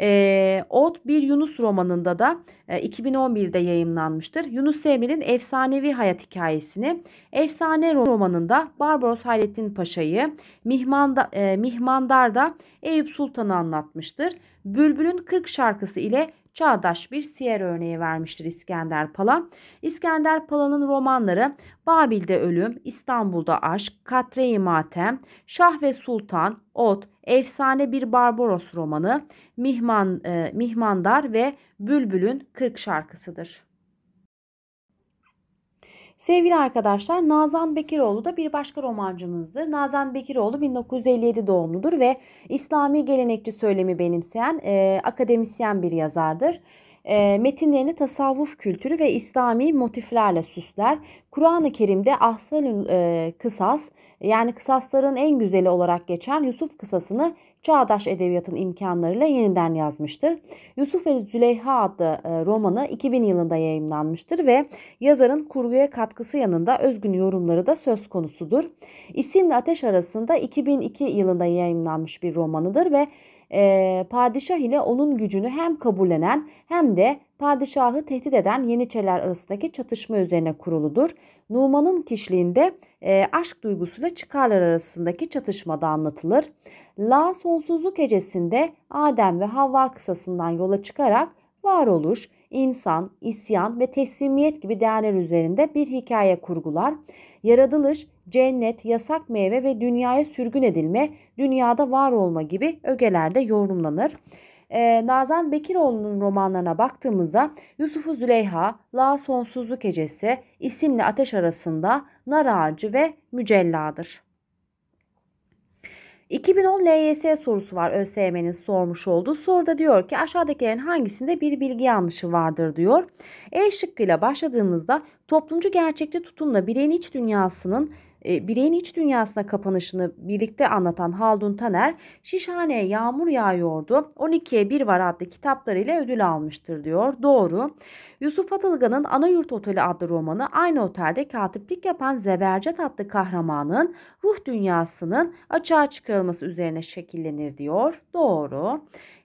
e, Ot Bir Yunus romanında da e, 2011'de yayınlanmıştır. Yunus Emre'nin efsanevi hayat hikayesini, Efsane romanında Barbaros Hayrettin Paşa'yı, Mihmanda, e, Mihmandar'da Eyüp Sultan'ı anlatmıştır. Bülbül'ün 40 şarkısı ile çağdaş bir siyer örneği vermiştir İskender Pala. İskender Pala'nın romanları Babil'de Ölüm, İstanbul'da Aşk, Katre-i Matem, Şah ve Sultan, Ot, Efsane Bir Barbaros romanı, Mihman, e, Mihmandar ve Bülbül'ün Kırk şarkısıdır. Sevgili arkadaşlar Nazan Bekiroğlu da bir başka romancımızdır. Nazan Bekiroğlu 1957 doğumludur ve İslami gelenekçi söylemi benimseyen e, akademisyen bir yazardır e, metinlerini tasavvuf kültürü ve İslami motiflerle süsler. Kur'an-ı Kerim'de Ahsalül e, Kısas yani kısasların en güzeli olarak geçen Yusuf kısasını çağdaş edebiyatın imkanlarıyla yeniden yazmıştır. Yusuf ve Züleyha adlı e, romanı 2000 yılında yayımlanmıştır ve yazarın kurguya katkısı yanında özgün yorumları da söz konusudur. İsimli Ateş arasında 2002 yılında yayımlanmış bir romanıdır ve e, padişah ile onun gücünü hem kabullenen hem de padişahı tehdit eden Yeniçeriler arasındaki çatışma üzerine kuruludur. Numan'ın kişiliğinde e, aşk duygusuyla çıkarlar arasındaki çatışmada anlatılır. La sonsuzluk hecesinde Adem ve Havva kısasından yola çıkarak varoluş, insan, isyan ve teslimiyet gibi değerler üzerinde bir hikaye kurgular. Yaratılış, cennet, yasak meyve ve dünyaya sürgün edilme, dünyada var olma gibi ögelerde yorumlanır. Ee, Nazan Bekiroğlu'nun romanlarına baktığımızda yusuf Züleyha, La Sonsuzluk Ecesi isimli Ateş Arasında, Nar Ağacı ve Mücella'dır. 2010 LYS sorusu var ÖSYM'nin sormuş olduğu. Soruda diyor ki aşağıdakilerin hangisinde bir bilgi yanlışı vardır diyor. E şıkkıyla başladığımızda toplumcu gerçekçi tutumla bireyin iç dünyasının e, bireyin iç dünyasına kapanışını birlikte anlatan Haldun Taner, Şişhane'ye yağmur yağıyordu, 12'ye 1 var adlı kitaplarıyla ödül almıştır diyor. Doğru. Yusuf Atılgan'ın Ana Yurt Oteli adlı romanı aynı otelde katiplik yapan Zebercet adlı kahramanın ruh dünyasının açığa çıkarılması üzerine şekillenir diyor. Doğru.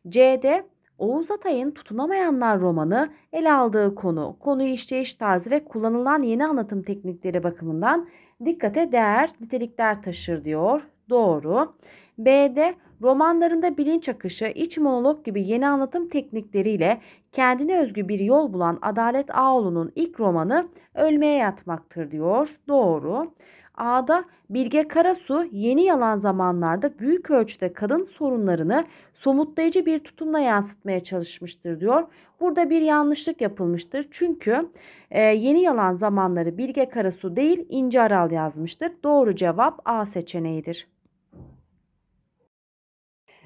C'de Oğuz Atay'ın Tutunamayanlar romanı ele aldığı konu, konu işleyiş tarzı ve kullanılan yeni anlatım teknikleri bakımından dikkate değer nitelikler taşır diyor. Doğru. B'de romanlarında bilinç akışı, iç monolog gibi yeni anlatım teknikleriyle kendine özgü bir yol bulan Adalet Ağoğlu'nun ilk romanı Ölmeye Yatmaktır diyor. Doğru. A'da Bilge Karasu yeni yalan zamanlarda büyük ölçüde kadın sorunlarını somutlayıcı bir tutumla yansıtmaya çalışmıştır diyor. Burada bir yanlışlık yapılmıştır. Çünkü ee, yeni yalan zamanları Bilge Karasu değil İnce Aral yazmıştır. Doğru cevap A seçeneğidir.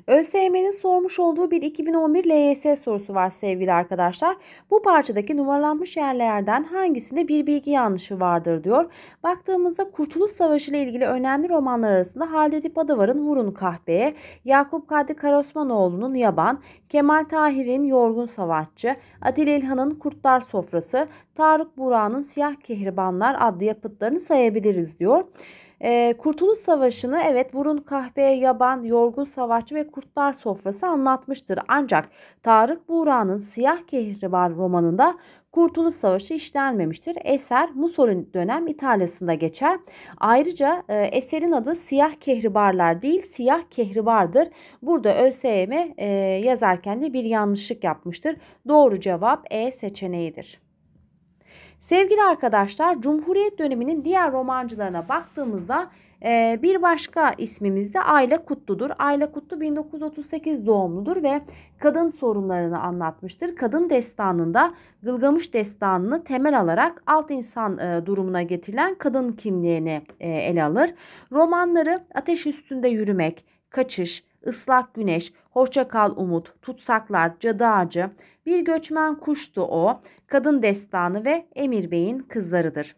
ÖSYM'nin sormuş olduğu bir 2011 LYS sorusu var sevgili arkadaşlar. Bu parçadaki numaralanmış yerlerden hangisinde bir bilgi yanlışı vardır diyor. Baktığımızda Kurtuluş Savaşı ile ilgili önemli romanlar arasında Halide Edip Vurun Kahpeye, Yakup Kadri Karaosmanoğlu'nun Yaban, Kemal Tahir'in Yorgun Savaşçı, Adil İlhan'ın Kurtlar Sofrası, Tarık Burak'ın Siyah Kehribanlar adlı yapıtlarını sayabiliriz diyor. E, Kurtuluş Savaşı'nı evet Burun kahpeye yaban, yorgun savaşçı ve kurtlar sofrası anlatmıştır. Ancak Tarık Buğra'nın Siyah Kehribar romanında Kurtuluş Savaşı işlenmemiştir. Eser Mussolini dönem İtalya'sında geçer. Ayrıca e, eserin adı Siyah Kehribarlar değil Siyah Kehribar'dır. Burada ÖSYM e, yazarken de bir yanlışlık yapmıştır. Doğru cevap E seçeneğidir. Sevgili arkadaşlar Cumhuriyet döneminin diğer romancılarına baktığımızda e, bir başka ismimiz de Ayla Kutlu'dur. Ayla Kutlu 1938 doğumludur ve kadın sorunlarını anlatmıştır. Kadın destanında Gılgamış destanını temel alarak alt insan e, durumuna getirilen kadın kimliğini e, ele alır. Romanları Ateş Üstünde Yürümek, Kaçış, Islak güneş, hoşça umut, tutsaklar, cadı ağacı, bir göçmen kuştu o, kadın destanı ve Emir Bey'in kızlarıdır.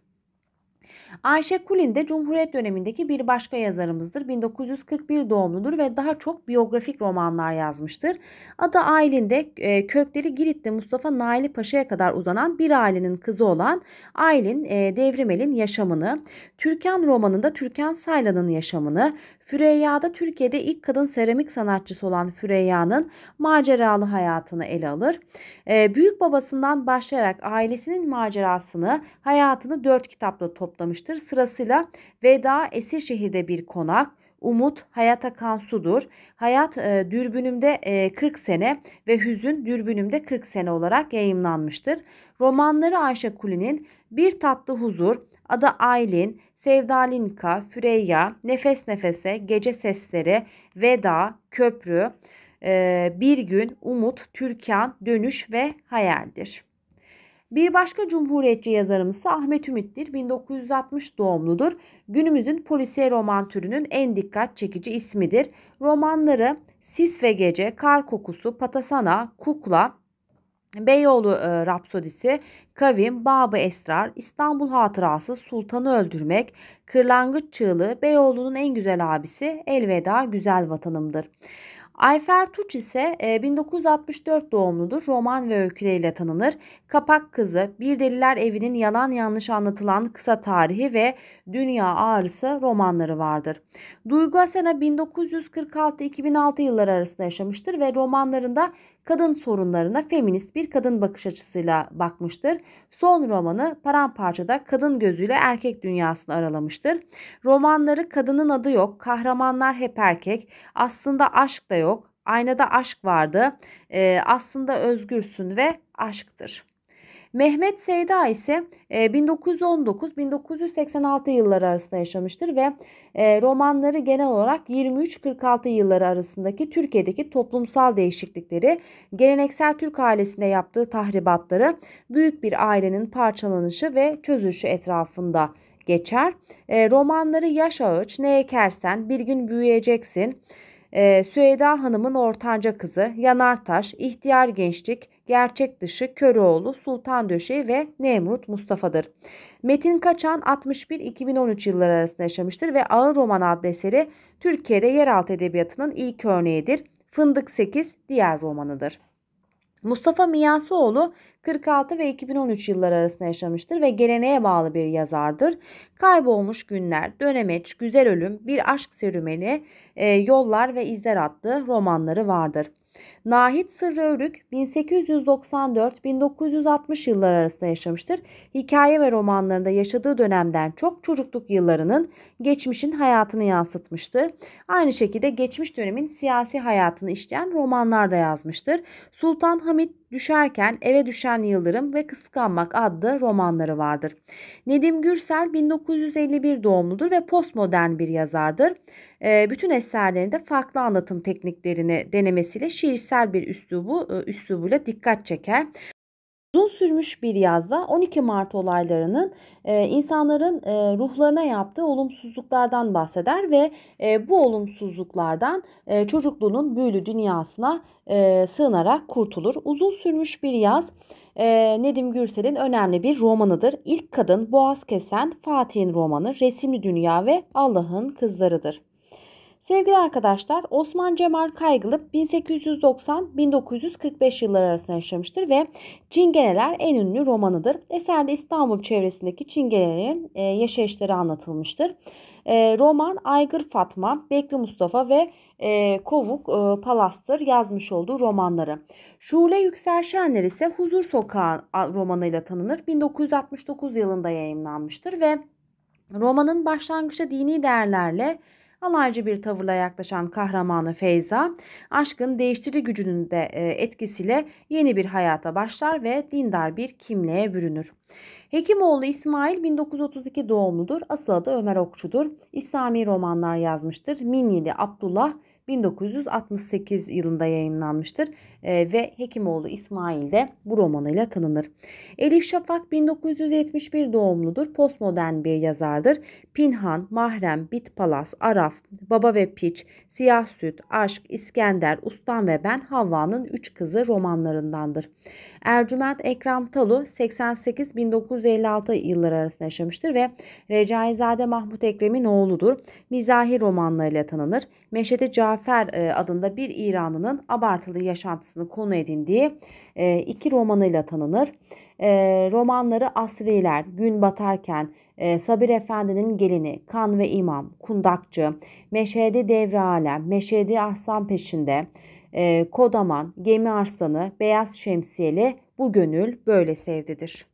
Ayşe Kulin de Cumhuriyet dönemindeki bir başka yazarımızdır. 1941 doğumludur ve daha çok biyografik romanlar yazmıştır. Adı Aylin de e, kökleri Girit'te Mustafa Naili Paşa'ya kadar uzanan bir ailenin kızı olan Aylin e, Devrimel'in yaşamını, Türkan romanında Türkan Saylan'ın yaşamını, Füreyya'da Türkiye'de ilk kadın seramik sanatçısı olan Füreyya'nın maceralı hayatını ele alır. E, büyük babasından başlayarak ailesinin macerasını, hayatını dört kitapla toplamıştır. Sırasıyla Veda Esirşehir'de bir konak, Umut hayat akan sudur. Hayat e, dürbünümde e, 40 sene ve hüzün dürbünümde 40 sene olarak yayımlanmıştır. Romanları Ayşe Kuli'nin Bir Tatlı Huzur, Ada Aylin, Sevdalinka, Füreya, Nefes Nefese, Gece Sesleri, Veda, Köprü, e, Bir Gün, Umut, Türkan, Dönüş ve Hayaldir. Bir başka cumhuriyetçi yazarımız Ahmet Ümit'tir. 1960 doğumludur. Günümüzün polisiye roman türünün en dikkat çekici ismidir. Romanları Sis ve Gece, Kar Kokusu, Patasana, Kukla, Beyoğlu e, Rapsodisi, Kavim, Babı Esrar, İstanbul Hatırası, Sultan'ı Öldürmek, Kırlangıç Çığlığı, Beyoğlu'nun en güzel abisi Elveda Güzel Vatanımdır. Ayfer Tuç ise 1964 e, doğumludur. Roman ve öyküleriyle tanınır. Kapak Kızı, Bir Deliler Evi'nin yalan yanlış anlatılan kısa tarihi ve Dünya Ağrısı romanları vardır. Duygu Asena 1946-2006 yılları arasında yaşamıştır ve romanlarında kadın sorunlarına feminist bir kadın bakış açısıyla bakmıştır. Son romanı Paramparça'da kadın gözüyle erkek dünyasını aralamıştır. Romanları kadının adı yok, kahramanlar hep erkek, aslında aşk da yok, aynada aşk vardı, e, aslında özgürsün ve aşktır. Mehmet Seyda ise 1919-1986 e, yılları arasında yaşamıştır ve e, romanları genel olarak 23-46 yılları arasındaki Türkiye'deki toplumsal değişiklikleri, geleneksel Türk ailesinde yaptığı tahribatları, büyük bir ailenin parçalanışı ve çözülüşü etrafında geçer. E, romanları Yaş Ağaç, Ne Ekersen, Bir Gün Büyüyeceksin, e, Hanım'ın Ortanca Kızı, Yanartaş, İhtiyar Gençlik, Gerçek dışı Köroğlu, Sultan Döşeği ve Nemrut Mustafa'dır. Metin Kaçan 61-2013 yılları arasında yaşamıştır ve Ağır Roman adlı eseri Türkiye'de yeraltı edebiyatının ilk örneğidir. Fındık 8 diğer romanıdır. Mustafa Miyasioğlu 46 ve 2013 yılları arasında yaşamıştır ve geleneğe bağlı bir yazardır. Kaybolmuş Günler, Dönemeç, Güzel Ölüm, Bir Aşk Serümeni, e, Yollar ve İzler adlı romanları vardır. Nahit Sırrı Örük 1894-1960 yılları arasında yaşamıştır. Hikaye ve romanlarında yaşadığı dönemden çok çocukluk yıllarının geçmişin hayatını yansıtmıştır. Aynı şekilde geçmiş dönemin siyasi hayatını işleyen romanlar da yazmıştır. Sultan Hamit Düşerken, Eve Düşen Yıldırım ve Kıskanmak adlı romanları vardır. Nedim Gürsel 1951 doğumludur ve postmodern bir yazardır. Bütün eserlerinde farklı anlatım tekniklerini denemesiyle şiirsel bilimsel bir üslubu, e, üslubuyla dikkat çeker. Uzun sürmüş bir yazda 12 Mart olaylarının e, insanların e, ruhlarına yaptığı olumsuzluklardan bahseder ve e, bu olumsuzluklardan e, çocukluğunun büyülü dünyasına e, sığınarak kurtulur. Uzun sürmüş bir yaz e, Nedim Gürsel'in önemli bir romanıdır. İlk kadın boğaz kesen Fatih'in romanı Resimli Dünya ve Allah'ın Kızları'dır. Sevgili arkadaşlar Osman Cemal Kaygılıp 1890-1945 yılları arasında yaşamıştır ve Çingeneler en ünlü romanıdır. Eserde İstanbul çevresindeki Çingenelerin e, yaşayışları anlatılmıştır. E, roman Aygır Fatma, Bekri Mustafa ve e, Kovuk e, Palastır yazmış olduğu romanları. Şule Yüksel Şenler ise Huzur Sokağı romanıyla tanınır. 1969 yılında yayınlanmıştır ve romanın başlangıçta dini değerlerle alaycı bir tavırla yaklaşan kahramanı Feyza, aşkın değiştirici gücünün de e, etkisiyle yeni bir hayata başlar ve dindar bir kimliğe bürünür. Hekimoğlu İsmail 1932 doğumludur. Asıl adı Ömer Okçu'dur. İslami romanlar yazmıştır. Minyeli Abdullah 1968 yılında yayınlanmıştır. Ee, ve Hekimoğlu İsmail de bu romanıyla tanınır. Elif Şafak 1971 doğumludur. Postmodern bir yazardır. Pinhan, Mahrem, Bit Palas, Araf, Baba ve Piç, Siyah Süt, Aşk, İskender, Ustan ve Ben Havva'nın Üç Kızı romanlarındandır. Ercüment Ekrem Talu 88-1956 yılları arasında yaşamıştır ve Recaizade Mahmut Ekrem'in oğludur. Mizahi romanlarıyla tanınır. Meşhedi Cafer e, adında bir İranlının abartılı yaşantısı sanatçısını konu edindiği e, iki romanıyla tanınır. E, romanları Asriler, Gün Batarken, e, Sabir Efendi'nin Gelini, Kan ve İmam, Kundakçı, Meşhedi Devre Alem, Meşhedi Aslan Peşinde, e, Kodaman, Gemi Arslanı, Beyaz Şemsiyeli, Bu Gönül Böyle Sevdidir.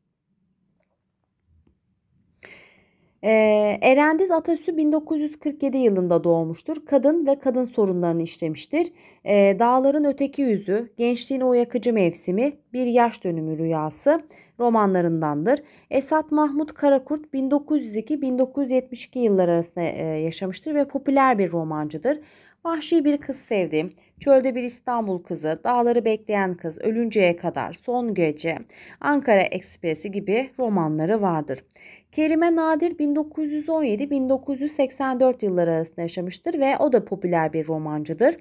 Ee, Erendiz Atasü 1947 yılında doğmuştur. Kadın ve kadın sorunlarını işlemiştir. Ee, Dağların Öteki Yüzü, Gençliğin O Yakıcı Mevsimi, Bir Yaş Dönümü Rüyası romanlarındandır. Esat Mahmut Karakurt 1902-1972 yılları arasında e, yaşamıştır ve popüler bir romancıdır. Vahşi bir kız sevdim, çölde bir İstanbul kızı, dağları bekleyen kız, ölünceye kadar, son gece, Ankara Ekspresi gibi romanları vardır. Kerime Nadir 1917-1984 yılları arasında yaşamıştır ve o da popüler bir romancıdır.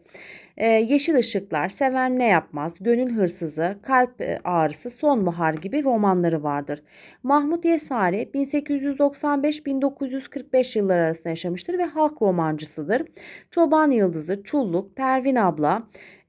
Ee, Yeşil Işıklar, Seven Ne Yapmaz, Gönül Hırsızı, Kalp e, Ağrısı, Son Bahar gibi romanları vardır. Mahmut Yesari 1895-1945 yılları arasında yaşamıştır ve halk romancısıdır. Çoban Yıldızı, Çulluk, Pervin Abla,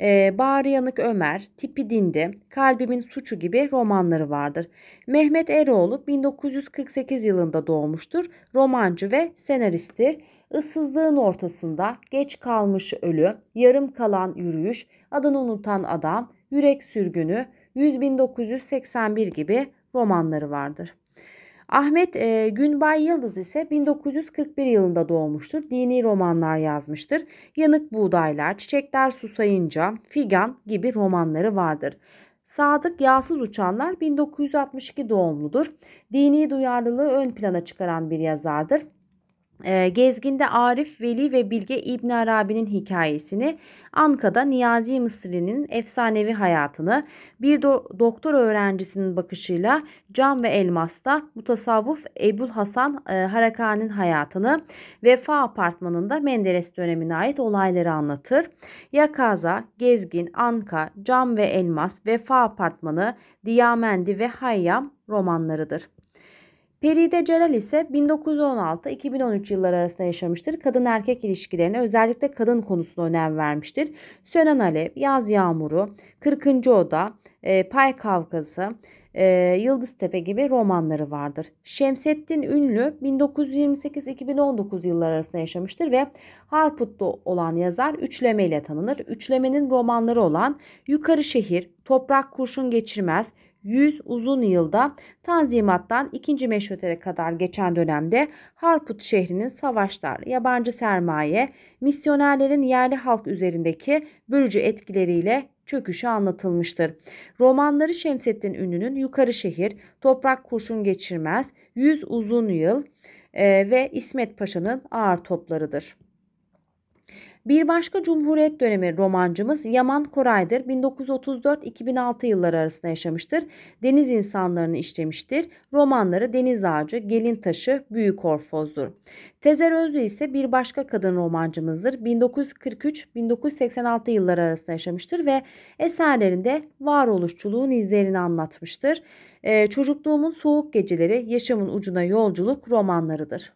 e, ee, Bağrı Yanık Ömer, Tipi Dindi, Kalbimin Suçu gibi romanları vardır. Mehmet Eroğlu 1948 yılında doğmuştur. Romancı ve senaristtir. Issızlığın ortasında, geç kalmış ölü, yarım kalan yürüyüş, adını unutan adam, yürek sürgünü, 100.981 gibi romanları vardır. Ahmet e, Günbay Yıldız ise 1941 yılında doğmuştur. Dini romanlar yazmıştır. Yanık Buğdaylar, Çiçekler Susayınca, Figan gibi romanları vardır. Sadık Yağsız Uçanlar 1962 doğumludur. Dini duyarlılığı ön plana çıkaran bir yazardır. Ee, Gezginde Arif, Veli ve Bilge İbn Arabi'nin hikayesini, Anka'da Niyazi Mısri'nin efsanevi hayatını, bir do- doktor öğrencisinin bakışıyla Cam ve Elmas'ta mutasavvuf Ebul Hasan e, Harakani'nin hayatını, Vefa Apartmanı'nda Menderes dönemine ait olayları anlatır. Yakaza, Gezgin, Anka, Cam ve Elmas, Vefa Apartmanı, Diyamendi ve Hayyam romanlarıdır. Peride Celal ise 1916-2013 yılları arasında yaşamıştır. Kadın erkek ilişkilerine özellikle kadın konusuna önem vermiştir. Sönen Alep, Yaz Yağmuru, Kırkıncı Oda, e, Pay Kavgası, e, Tepe gibi romanları vardır. Şemsettin Ünlü 1928-2019 yılları arasında yaşamıştır ve Harputlu olan yazar üçleme ile tanınır. Üçlemenin romanları olan Yukarı Şehir, Toprak Kurşun Geçirmez, 100 uzun yılda Tanzimat'tan 2. Meşrut'e kadar geçen dönemde Harput şehrinin savaşlar, yabancı sermaye, misyonerlerin yerli halk üzerindeki bölücü etkileriyle çöküşü anlatılmıştır. Romanları Şemsettin Ünlü'nün Yukarı Şehir, Toprak Kurşun Geçirmez, Yüz Uzun Yıl e, ve İsmet Paşa'nın Ağır Toplarıdır. Bir başka Cumhuriyet dönemi romancımız Yaman Koray'dır. 1934-2006 yılları arasında yaşamıştır. Deniz insanlarını işlemiştir. Romanları Deniz Ağacı, Gelin Taşı, Büyük Orfoz'dur. Tezer Özlü ise bir başka kadın romancımızdır. 1943-1986 yılları arasında yaşamıştır ve eserlerinde varoluşçuluğun izlerini anlatmıştır. Ee, çocukluğumun soğuk geceleri, yaşamın ucuna yolculuk romanlarıdır.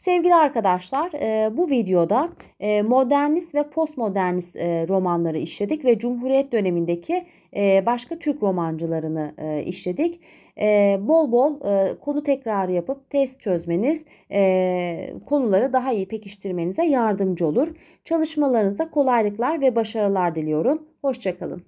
Sevgili arkadaşlar e, bu videoda e, modernist ve postmodernist e, romanları işledik ve Cumhuriyet dönemindeki başka Türk romancılarını işledik. Bol bol konu tekrarı yapıp test çözmeniz konuları daha iyi pekiştirmenize yardımcı olur. Çalışmalarınıza kolaylıklar ve başarılar diliyorum. Hoşçakalın.